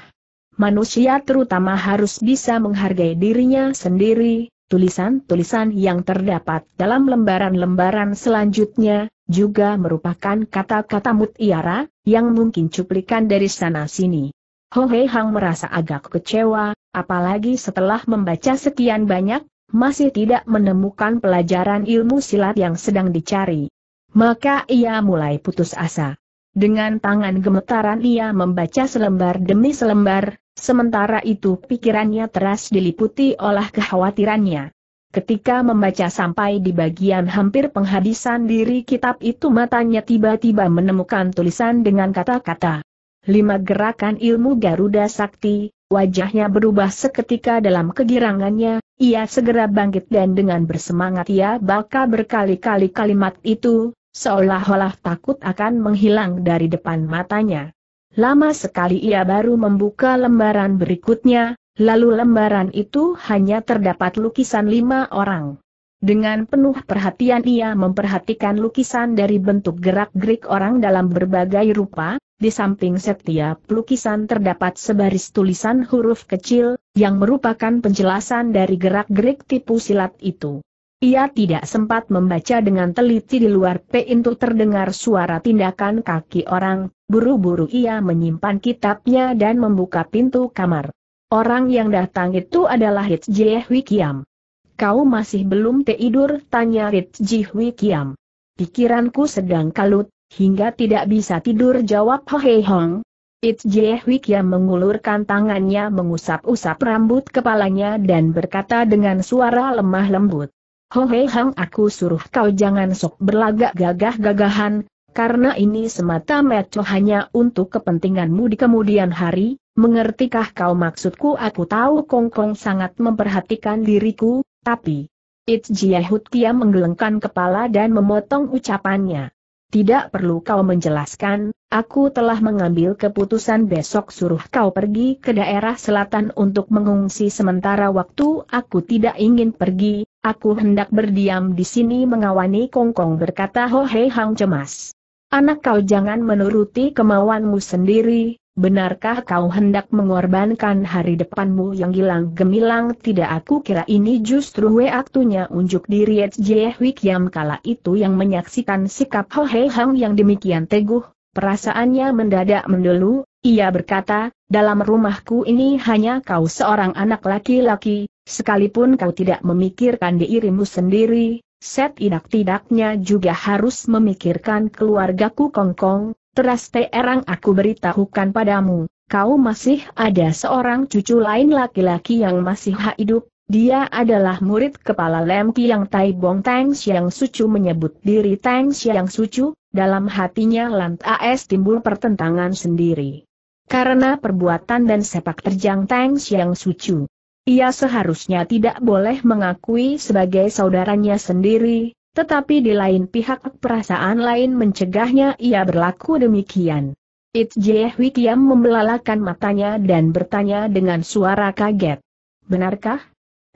Manusia terutama harus bisa menghargai dirinya sendiri, tulisan-tulisan yang terdapat dalam lembaran-lembaran selanjutnya, juga merupakan kata-kata mutiara, yang mungkin cuplikan dari sana-sini. Ho Hei Hang merasa agak kecewa, apalagi setelah membaca sekian banyak, masih tidak menemukan pelajaran ilmu silat yang sedang dicari. Maka ia mulai putus asa. Dengan tangan gemetaran ia membaca selembar demi selembar, sementara itu pikirannya teras diliputi oleh kekhawatirannya. Ketika membaca sampai di bagian hampir penghabisan diri kitab itu matanya tiba-tiba menemukan tulisan dengan kata-kata, lima gerakan ilmu Garuda Sakti, wajahnya berubah seketika dalam kegirangannya, ia segera bangkit dan dengan bersemangat ia baca berkali-kali kalimat itu, seolah-olah takut akan menghilang dari depan matanya. Lama sekali ia baru membuka lembaran berikutnya, lalu lembaran itu hanya terdapat lukisan lima orang. Dengan penuh perhatian ia memperhatikan lukisan dari bentuk gerak-gerik orang dalam berbagai rupa, di samping setiap lukisan terdapat sebaris tulisan huruf kecil, yang merupakan penjelasan dari gerak-gerik tipu silat itu. Ia tidak sempat membaca dengan teliti di luar pintu terdengar suara tindakan kaki orang, buru-buru ia menyimpan kitabnya dan membuka pintu kamar. Orang yang datang itu adalah Hit Wikiam. Kau masih belum tidur? tanya Hit Wikiam. Pikiranku sedang kalut, hingga tidak bisa tidur jawab Hohei Hong. It Hui yang mengulurkan tangannya mengusap-usap rambut kepalanya dan berkata dengan suara lemah lembut. Hohei Hong aku suruh kau jangan sok berlagak gagah-gagahan, karena ini semata-mata hanya untuk kepentinganmu di kemudian hari, mengertikah kau maksudku aku tahu Kong Kong sangat memperhatikan diriku, tapi... It Jiehut Kia menggelengkan kepala dan memotong ucapannya. Tidak perlu kau menjelaskan, aku telah mengambil keputusan besok suruh kau pergi ke daerah selatan untuk mengungsi sementara waktu aku tidak ingin pergi, aku hendak berdiam di sini mengawani Kongkong berkata Ho Hei Hang cemas. Anak kau jangan menuruti kemauanmu sendiri, benarkah kau hendak mengorbankan hari depanmu yang hilang gemilang? Tidak aku kira ini justru waktunya unjuk diri Jehui yang kala itu yang menyaksikan sikap Ho Hei Hang yang demikian teguh, perasaannya mendadak mendelu, ia berkata, dalam rumahku ini hanya kau seorang anak laki-laki, sekalipun kau tidak memikirkan dirimu sendiri, set idak-tidaknya juga harus memikirkan keluargaku Kongkong, Teras terang aku beritahukan padamu, kau masih ada seorang cucu lain laki-laki yang masih hidup, dia adalah murid kepala lemki yang Tai Bong Tang Siang Sucu menyebut diri Tang Siang Sucu, dalam hatinya Lam AS timbul pertentangan sendiri. Karena perbuatan dan sepak terjang Tang Siang Sucu, ia seharusnya tidak boleh mengakui sebagai saudaranya sendiri, tetapi di lain pihak perasaan lain mencegahnya ia berlaku demikian. It Jieh Kiam membelalakan matanya dan bertanya dengan suara kaget. Benarkah?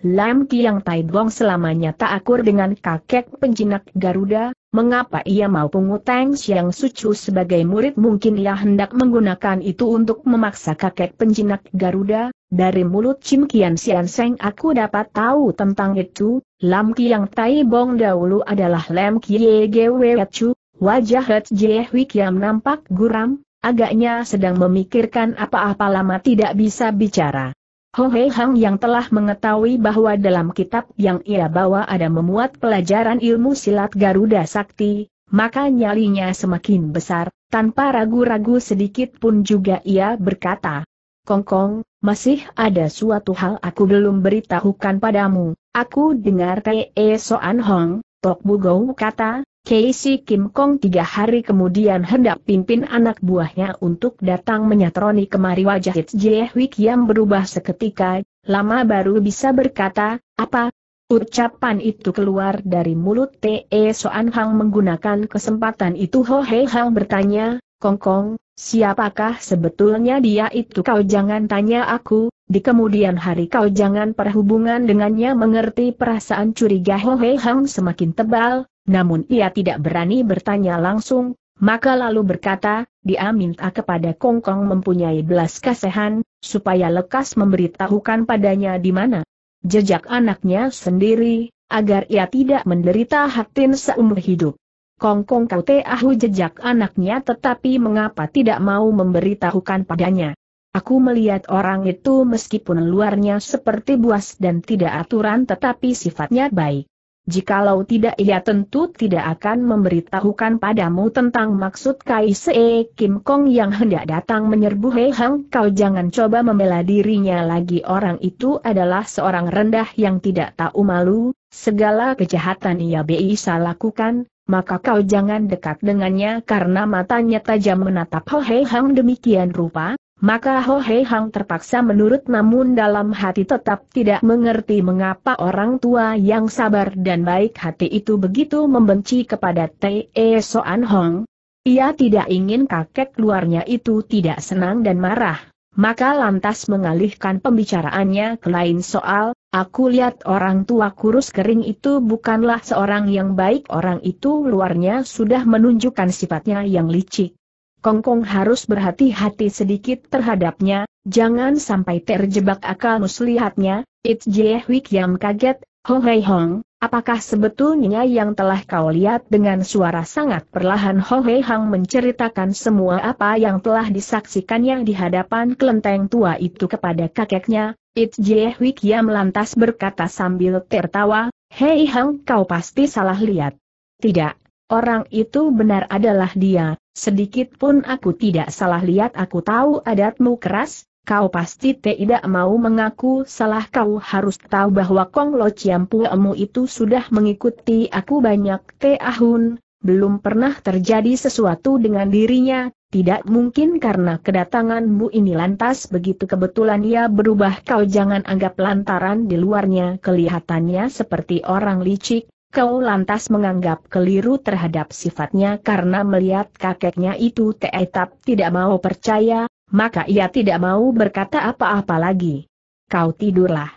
Lam Kiang Tai Bong selamanya tak akur dengan kakek penjinak Garuda, mengapa ia mau pungut Siang Sucu sebagai murid mungkin ia hendak menggunakan itu untuk memaksa kakek penjinak Garuda, dari mulut Cim Kian Sian Seng aku dapat tahu tentang itu, Lam Kiang Tai Bong dahulu adalah Lam Kie Gwe Chu, wajah Het Jie nampak guram, agaknya sedang memikirkan apa-apa lama tidak bisa bicara. Ho Hei Hang yang telah mengetahui bahwa dalam kitab yang ia bawa ada memuat pelajaran ilmu silat Garuda Sakti, maka nyalinya semakin besar, tanpa ragu-ragu sedikit pun juga ia berkata, Kongkong, masih ada suatu hal aku belum beritahukan padamu. Aku dengar Tee Soan Hong, Tok Bugou kata, Casey Kim Kong tiga hari kemudian hendak pimpin anak buahnya untuk datang menyatroni kemari wajah Hit Wik yang berubah seketika, lama baru bisa berkata, apa? Ucapan itu keluar dari mulut T.E. Soan Hong menggunakan kesempatan itu Ho Hei Hang bertanya, Kong Kong, Siapakah sebetulnya dia itu kau jangan tanya aku, di kemudian hari kau jangan perhubungan dengannya mengerti perasaan curiga Ho Hei Hang semakin tebal, namun ia tidak berani bertanya langsung, maka lalu berkata, dia minta kepada Kong Kong mempunyai belas kasihan, supaya lekas memberitahukan padanya di mana jejak anaknya sendiri, agar ia tidak menderita hatin seumur hidup. Kongkong kau tahu jejak anaknya tetapi mengapa tidak mau memberitahukan padanya. Aku melihat orang itu meskipun luarnya seperti buas dan tidak aturan tetapi sifatnya baik. Jikalau tidak ia tentu tidak akan memberitahukan padamu tentang maksud Kai Se, Kim Kong yang hendak datang menyerbu Hei Hang kau jangan coba membela dirinya lagi orang itu adalah seorang rendah yang tidak tahu malu, segala kejahatan ia bisa lakukan, maka kau jangan dekat dengannya karena matanya tajam menatap Ho Hei Hang demikian rupa, maka Ho Hei Hang terpaksa menurut namun dalam hati tetap tidak mengerti mengapa orang tua yang sabar dan baik hati itu begitu membenci kepada Te e Soan Hong. Ia tidak ingin kakek luarnya itu tidak senang dan marah, maka lantas mengalihkan pembicaraannya ke lain soal, aku lihat orang tua kurus kering itu bukanlah seorang yang baik orang itu luarnya sudah menunjukkan sifatnya yang licik. Kongkong harus berhati-hati sedikit terhadapnya, jangan sampai terjebak akal muslihatnya, It's Jie Wik yang kaget, Ho Hei Hong, Apakah sebetulnya yang telah kau lihat dengan suara sangat perlahan Ho Hei Hang menceritakan semua apa yang telah disaksikannya di hadapan kelenteng tua itu kepada kakeknya, It Jie Hui Kiam lantas berkata sambil tertawa, Hei Hang kau pasti salah lihat. Tidak, orang itu benar adalah dia, sedikit pun aku tidak salah lihat aku tahu adatmu keras, Kau pasti tidak mau mengaku salah kau harus tahu bahwa Kong Lo Chiam Puemu itu sudah mengikuti aku banyak tahun, belum pernah terjadi sesuatu dengan dirinya, tidak mungkin karena kedatanganmu ini lantas begitu kebetulan ia berubah kau jangan anggap lantaran di luarnya kelihatannya seperti orang licik, Kau lantas menganggap keliru terhadap sifatnya karena melihat kakeknya itu tetap tidak mau percaya, maka ia tidak mau berkata apa-apa lagi. Kau tidurlah.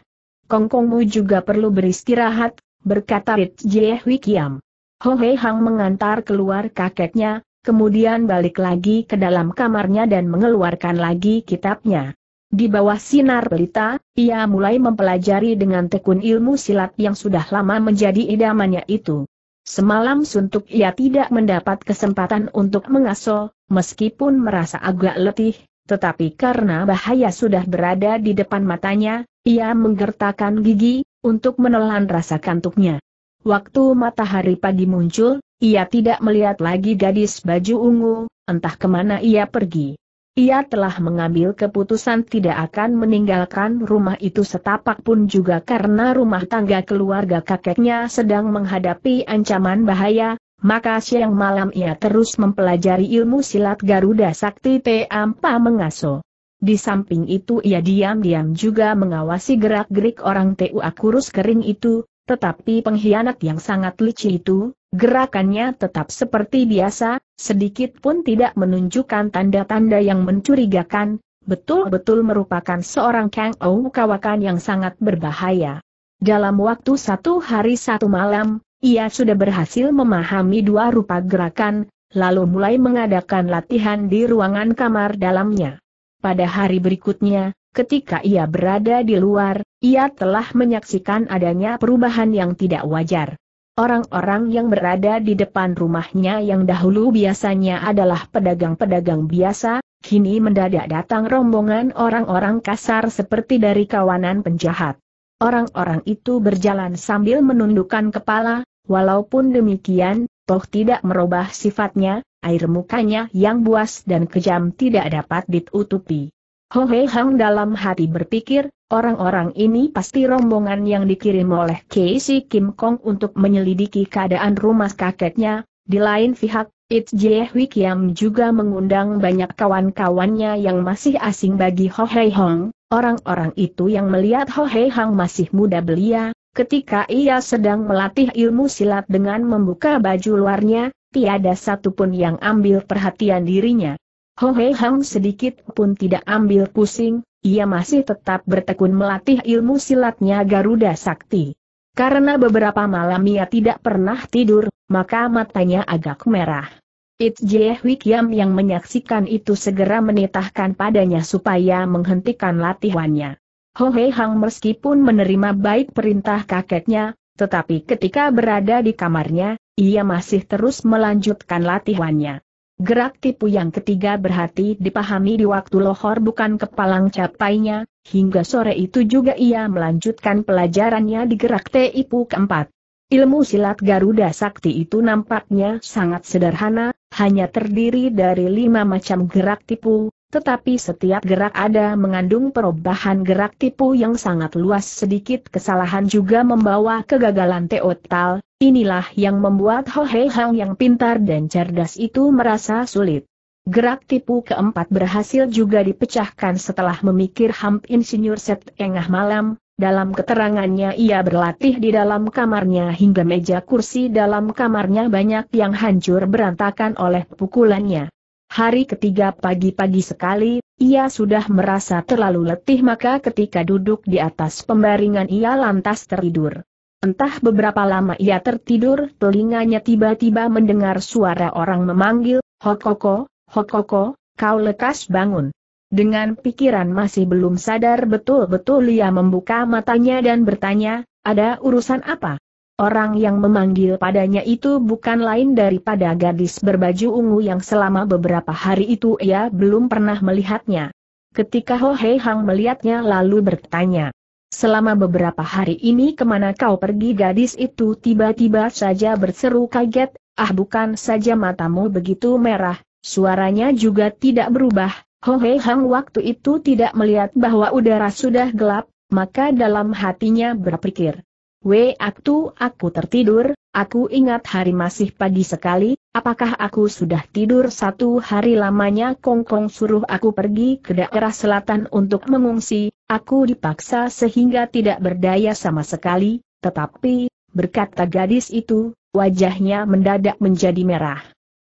Kongkongmu juga perlu beristirahat, berkata Rit Jiehui Kiam. Ho Hei Hang mengantar keluar kakeknya, kemudian balik lagi ke dalam kamarnya dan mengeluarkan lagi kitabnya. Di bawah sinar pelita, ia mulai mempelajari dengan tekun ilmu silat yang sudah lama menjadi idamannya itu. Semalam suntuk ia tidak mendapat kesempatan untuk mengaso, meskipun merasa agak letih, tetapi karena bahaya sudah berada di depan matanya, ia menggertakkan gigi, untuk menelan rasa kantuknya. Waktu matahari pagi muncul, ia tidak melihat lagi gadis baju ungu, entah kemana ia pergi. Ia telah mengambil keputusan tidak akan meninggalkan rumah itu setapak pun juga karena rumah tangga keluarga kakeknya sedang menghadapi ancaman bahaya, maka siang malam ia terus mempelajari ilmu silat Garuda Sakti Tampa Mengaso. Di samping itu ia diam-diam juga mengawasi gerak-gerik orang Tua Kurus Kering itu, tetapi pengkhianat yang sangat licik itu, gerakannya tetap seperti biasa, sedikit pun tidak menunjukkan tanda-tanda yang mencurigakan, betul-betul merupakan seorang Kang Ou Kawakan yang sangat berbahaya. Dalam waktu satu hari satu malam, ia sudah berhasil memahami dua rupa gerakan, lalu mulai mengadakan latihan di ruangan kamar dalamnya. Pada hari berikutnya, ketika ia berada di luar, ia telah menyaksikan adanya perubahan yang tidak wajar. Orang-orang yang berada di depan rumahnya yang dahulu biasanya adalah pedagang-pedagang biasa, kini mendadak datang rombongan orang-orang kasar seperti dari kawanan penjahat. Orang-orang itu berjalan sambil menundukkan kepala, Walaupun demikian, toh tidak merubah sifatnya, air mukanya yang buas dan kejam tidak dapat ditutupi. Ho Hei Hang dalam hati berpikir, orang-orang ini pasti rombongan yang dikirim oleh Casey Kim Kong untuk menyelidiki keadaan rumah kakeknya. Di lain pihak, It Jie Hui Kiam juga mengundang banyak kawan-kawannya yang masih asing bagi Ho Hei Hong. Orang-orang itu yang melihat Ho Hei Hang masih muda belia, Ketika ia sedang melatih ilmu silat dengan membuka baju luarnya, tiada satupun yang ambil perhatian dirinya. Ho Hei Hang sedikit pun tidak ambil pusing, ia masih tetap bertekun melatih ilmu silatnya Garuda Sakti. Karena beberapa malam ia tidak pernah tidur, maka matanya agak merah. It Jie Wikiam yang menyaksikan itu segera menitahkan padanya supaya menghentikan latihannya. Ho Hei Hang meskipun menerima baik perintah kakeknya, tetapi ketika berada di kamarnya, ia masih terus melanjutkan latihannya. Gerak tipu yang ketiga berhati dipahami di waktu lohor bukan kepalang capainya, hingga sore itu juga ia melanjutkan pelajarannya di gerak tipu keempat. Ilmu silat Garuda Sakti itu nampaknya sangat sederhana, hanya terdiri dari lima macam gerak tipu, tetapi setiap gerak ada mengandung perubahan gerak tipu yang sangat luas sedikit kesalahan juga membawa kegagalan total, inilah yang membuat Ho Hei Hang yang pintar dan cerdas itu merasa sulit. Gerak tipu keempat berhasil juga dipecahkan setelah memikir Hamp Insinyur Set Engah Malam, dalam keterangannya ia berlatih di dalam kamarnya hingga meja kursi dalam kamarnya banyak yang hancur berantakan oleh pukulannya. Hari ketiga pagi-pagi sekali, ia sudah merasa terlalu letih maka ketika duduk di atas pembaringan ia lantas tertidur. Entah beberapa lama ia tertidur, telinganya tiba-tiba mendengar suara orang memanggil, Hokoko, Hokoko, kau lekas bangun. Dengan pikiran masih belum sadar betul-betul ia membuka matanya dan bertanya, ada urusan apa? Orang yang memanggil padanya itu bukan lain daripada gadis berbaju ungu yang selama beberapa hari itu ia belum pernah melihatnya. Ketika Ho Hei Hang melihatnya lalu bertanya, Selama beberapa hari ini kemana kau pergi gadis itu tiba-tiba saja berseru kaget, ah bukan saja matamu begitu merah, suaranya juga tidak berubah. Ho Hei Hang waktu itu tidak melihat bahwa udara sudah gelap, maka dalam hatinya berpikir, Waktu aku tertidur, aku ingat hari masih pagi sekali, apakah aku sudah tidur satu hari lamanya Kongkong Kong suruh aku pergi ke daerah selatan untuk mengungsi, aku dipaksa sehingga tidak berdaya sama sekali, tetapi, berkata gadis itu, wajahnya mendadak menjadi merah.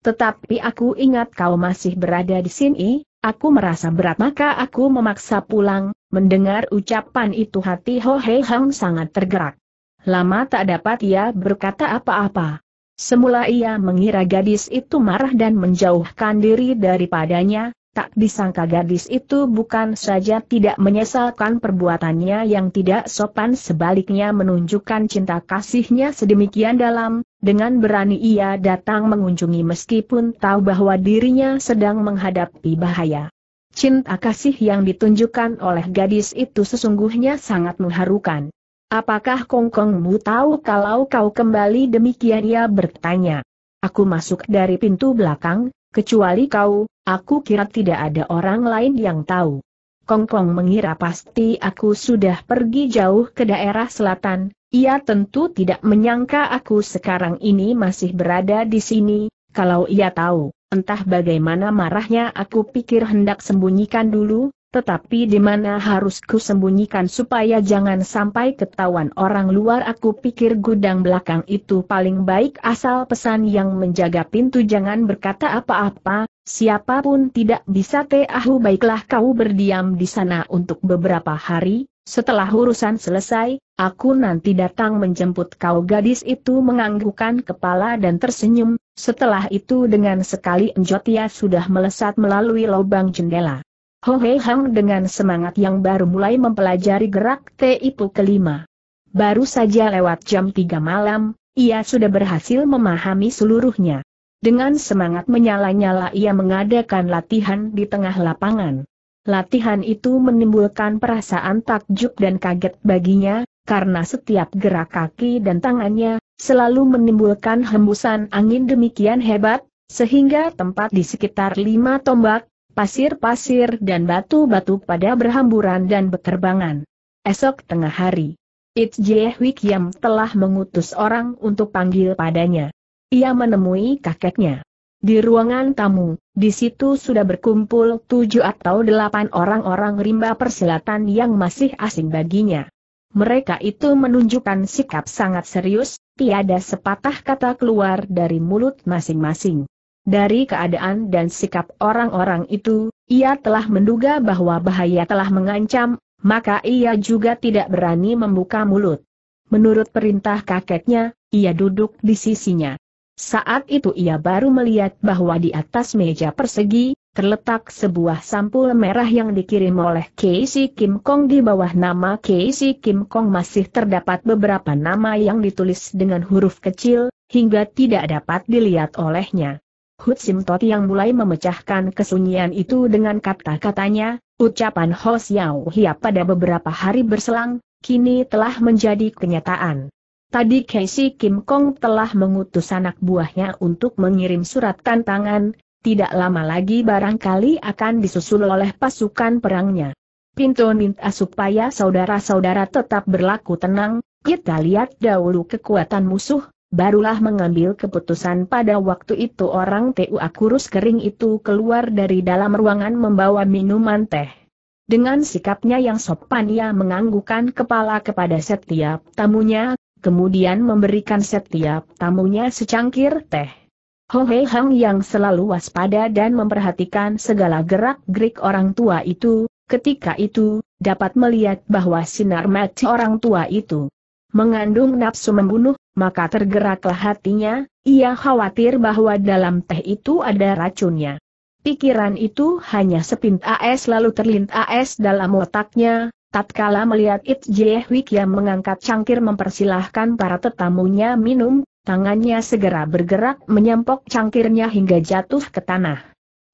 Tetapi aku ingat kau masih berada di sini, Aku merasa berat maka aku memaksa pulang, mendengar ucapan itu hati Ho Hei Hang sangat tergerak. Lama tak dapat ia berkata apa-apa. Semula ia mengira gadis itu marah dan menjauhkan diri daripadanya, tak disangka gadis itu bukan saja tidak menyesalkan perbuatannya yang tidak sopan sebaliknya menunjukkan cinta kasihnya sedemikian dalam, dengan berani ia datang mengunjungi meskipun tahu bahwa dirinya sedang menghadapi bahaya. Cinta kasih yang ditunjukkan oleh gadis itu sesungguhnya sangat mengharukan. Apakah kongkongmu tahu kalau kau kembali demikian ia bertanya. Aku masuk dari pintu belakang, kecuali kau, aku kira tidak ada orang lain yang tahu. Kongkong mengira pasti aku sudah pergi jauh ke daerah selatan, ia tentu tidak menyangka aku sekarang ini masih berada di sini, kalau ia tahu, entah bagaimana marahnya aku pikir hendak sembunyikan dulu, tetapi di mana harus kusembunyikan supaya jangan sampai ketahuan orang luar aku pikir gudang belakang itu paling baik asal pesan yang menjaga pintu jangan berkata apa-apa, siapapun tidak bisa teahu baiklah kau berdiam di sana untuk beberapa hari, setelah urusan selesai, aku nanti datang menjemput kau gadis itu menganggukkan kepala dan tersenyum, setelah itu dengan sekali enjotia sudah melesat melalui lubang jendela. Ho Hei Hang dengan semangat yang baru mulai mempelajari gerak Teipu kelima. Baru saja lewat jam 3 malam, ia sudah berhasil memahami seluruhnya. Dengan semangat menyala-nyala ia mengadakan latihan di tengah lapangan. Latihan itu menimbulkan perasaan takjub dan kaget baginya, karena setiap gerak kaki dan tangannya, selalu menimbulkan hembusan angin demikian hebat, sehingga tempat di sekitar lima tombak, pasir-pasir dan batu-batu pada berhamburan dan berterbangan. Esok tengah hari, It Jiehui Kiam telah mengutus orang untuk panggil padanya. Ia menemui kakeknya. Di ruangan tamu, di situ sudah berkumpul tujuh atau delapan orang-orang rimba persilatan yang masih asing baginya. Mereka itu menunjukkan sikap sangat serius, tiada sepatah kata keluar dari mulut masing-masing. Dari keadaan dan sikap orang-orang itu, ia telah menduga bahwa bahaya telah mengancam, maka ia juga tidak berani membuka mulut. Menurut perintah kakeknya, ia duduk di sisinya. Saat itu ia baru melihat bahwa di atas meja persegi, terletak sebuah sampul merah yang dikirim oleh Casey Kim Kong di bawah nama Casey Kim Kong masih terdapat beberapa nama yang ditulis dengan huruf kecil, hingga tidak dapat dilihat olehnya. Hutsimtot yang mulai memecahkan kesunyian itu dengan kata-katanya, ucapan Ho Xiao Hiap pada beberapa hari berselang, kini telah menjadi kenyataan. Tadi Casey Kim Kong telah mengutus anak buahnya untuk mengirim surat tantangan, tidak lama lagi barangkali akan disusul oleh pasukan perangnya. Pinto minta supaya saudara-saudara tetap berlaku tenang, kita lihat dahulu kekuatan musuh, barulah mengambil keputusan pada waktu itu orang TUA kurus kering itu keluar dari dalam ruangan membawa minuman teh. Dengan sikapnya yang sopan ia menganggukkan kepala kepada setiap tamunya, kemudian memberikan setiap tamunya secangkir teh. Ho Hang yang selalu waspada dan memperhatikan segala gerak-gerik orang tua itu, ketika itu, dapat melihat bahwa sinar mati orang tua itu mengandung nafsu membunuh, maka tergeraklah hatinya, ia khawatir bahwa dalam teh itu ada racunnya. Pikiran itu hanya sepintas lalu terlintas dalam otaknya, tatkala melihat It Jehwik yang mengangkat cangkir mempersilahkan para tetamunya minum, tangannya segera bergerak menyampok cangkirnya hingga jatuh ke tanah.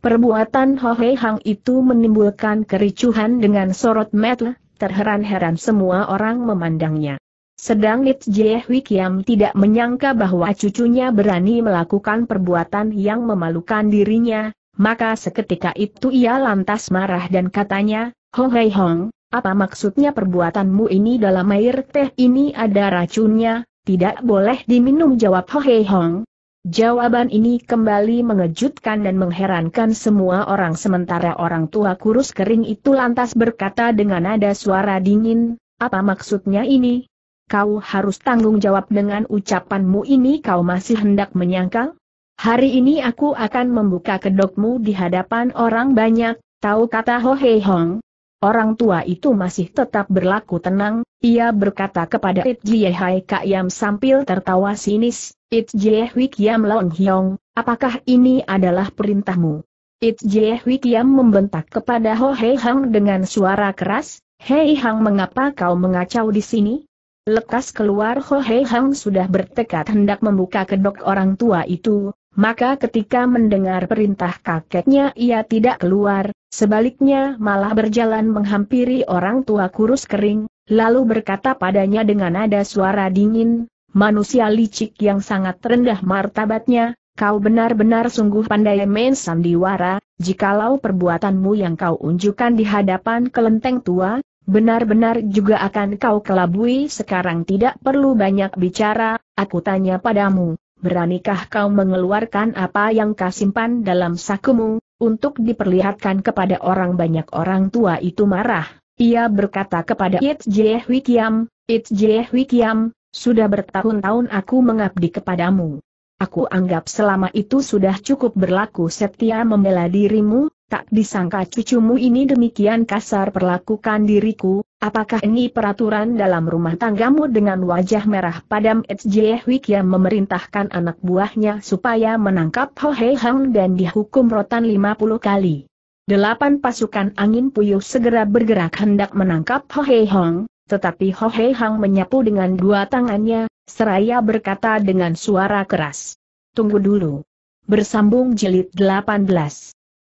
Perbuatan Ho Hei Hang itu menimbulkan kericuhan dengan sorot mata, terheran-heran semua orang memandangnya. Sedang Nit Jiehui Kiam tidak menyangka bahwa cucunya berani melakukan perbuatan yang memalukan dirinya, maka seketika itu ia lantas marah dan katanya, Ho Hei Hong, apa maksudnya perbuatanmu ini dalam air teh ini ada racunnya, tidak boleh diminum jawab Ho Hei Hong. Jawaban ini kembali mengejutkan dan mengherankan semua orang sementara orang tua kurus kering itu lantas berkata dengan nada suara dingin, apa maksudnya ini? kau harus tanggung jawab dengan ucapanmu ini kau masih hendak menyangkal? Hari ini aku akan membuka kedokmu di hadapan orang banyak, tahu kata Ho Hei Hong. Orang tua itu masih tetap berlaku tenang, ia berkata kepada It Jie Hai Kak Yam sambil tertawa sinis, It Jie Hui Kiam Long Hyong, apakah ini adalah perintahmu? It Jie Hui Kiam membentak kepada Ho Hei Hang dengan suara keras, Hei Hang mengapa kau mengacau di sini? Lekas keluar Ho Hei Hang sudah bertekad hendak membuka kedok orang tua itu, maka ketika mendengar perintah kakeknya ia tidak keluar, sebaliknya malah berjalan menghampiri orang tua kurus kering, lalu berkata padanya dengan nada suara dingin, manusia licik yang sangat rendah martabatnya, kau benar-benar sungguh pandai main sandiwara, jikalau perbuatanmu yang kau unjukkan di hadapan kelenteng tua, Benar-benar juga akan kau kelabui sekarang tidak perlu banyak bicara, aku tanya padamu, beranikah kau mengeluarkan apa yang kau simpan dalam sakumu, untuk diperlihatkan kepada orang banyak orang tua itu marah. Ia berkata kepada It Jeh Wikiam, It Jeh Wikiam, sudah bertahun-tahun aku mengabdi kepadamu. Aku anggap selama itu sudah cukup berlaku setia membela dirimu, tak disangka cucumu ini demikian kasar perlakukan diriku, apakah ini peraturan dalam rumah tanggamu dengan wajah merah padam Etsjiehwik yang memerintahkan anak buahnya supaya menangkap Ho Hei Hang dan dihukum rotan 50 kali. Delapan pasukan angin puyuh segera bergerak hendak menangkap Ho Hei Hang, tetapi Ho Hei Hang menyapu dengan dua tangannya, seraya berkata dengan suara keras. Tunggu dulu. Bersambung jilid 18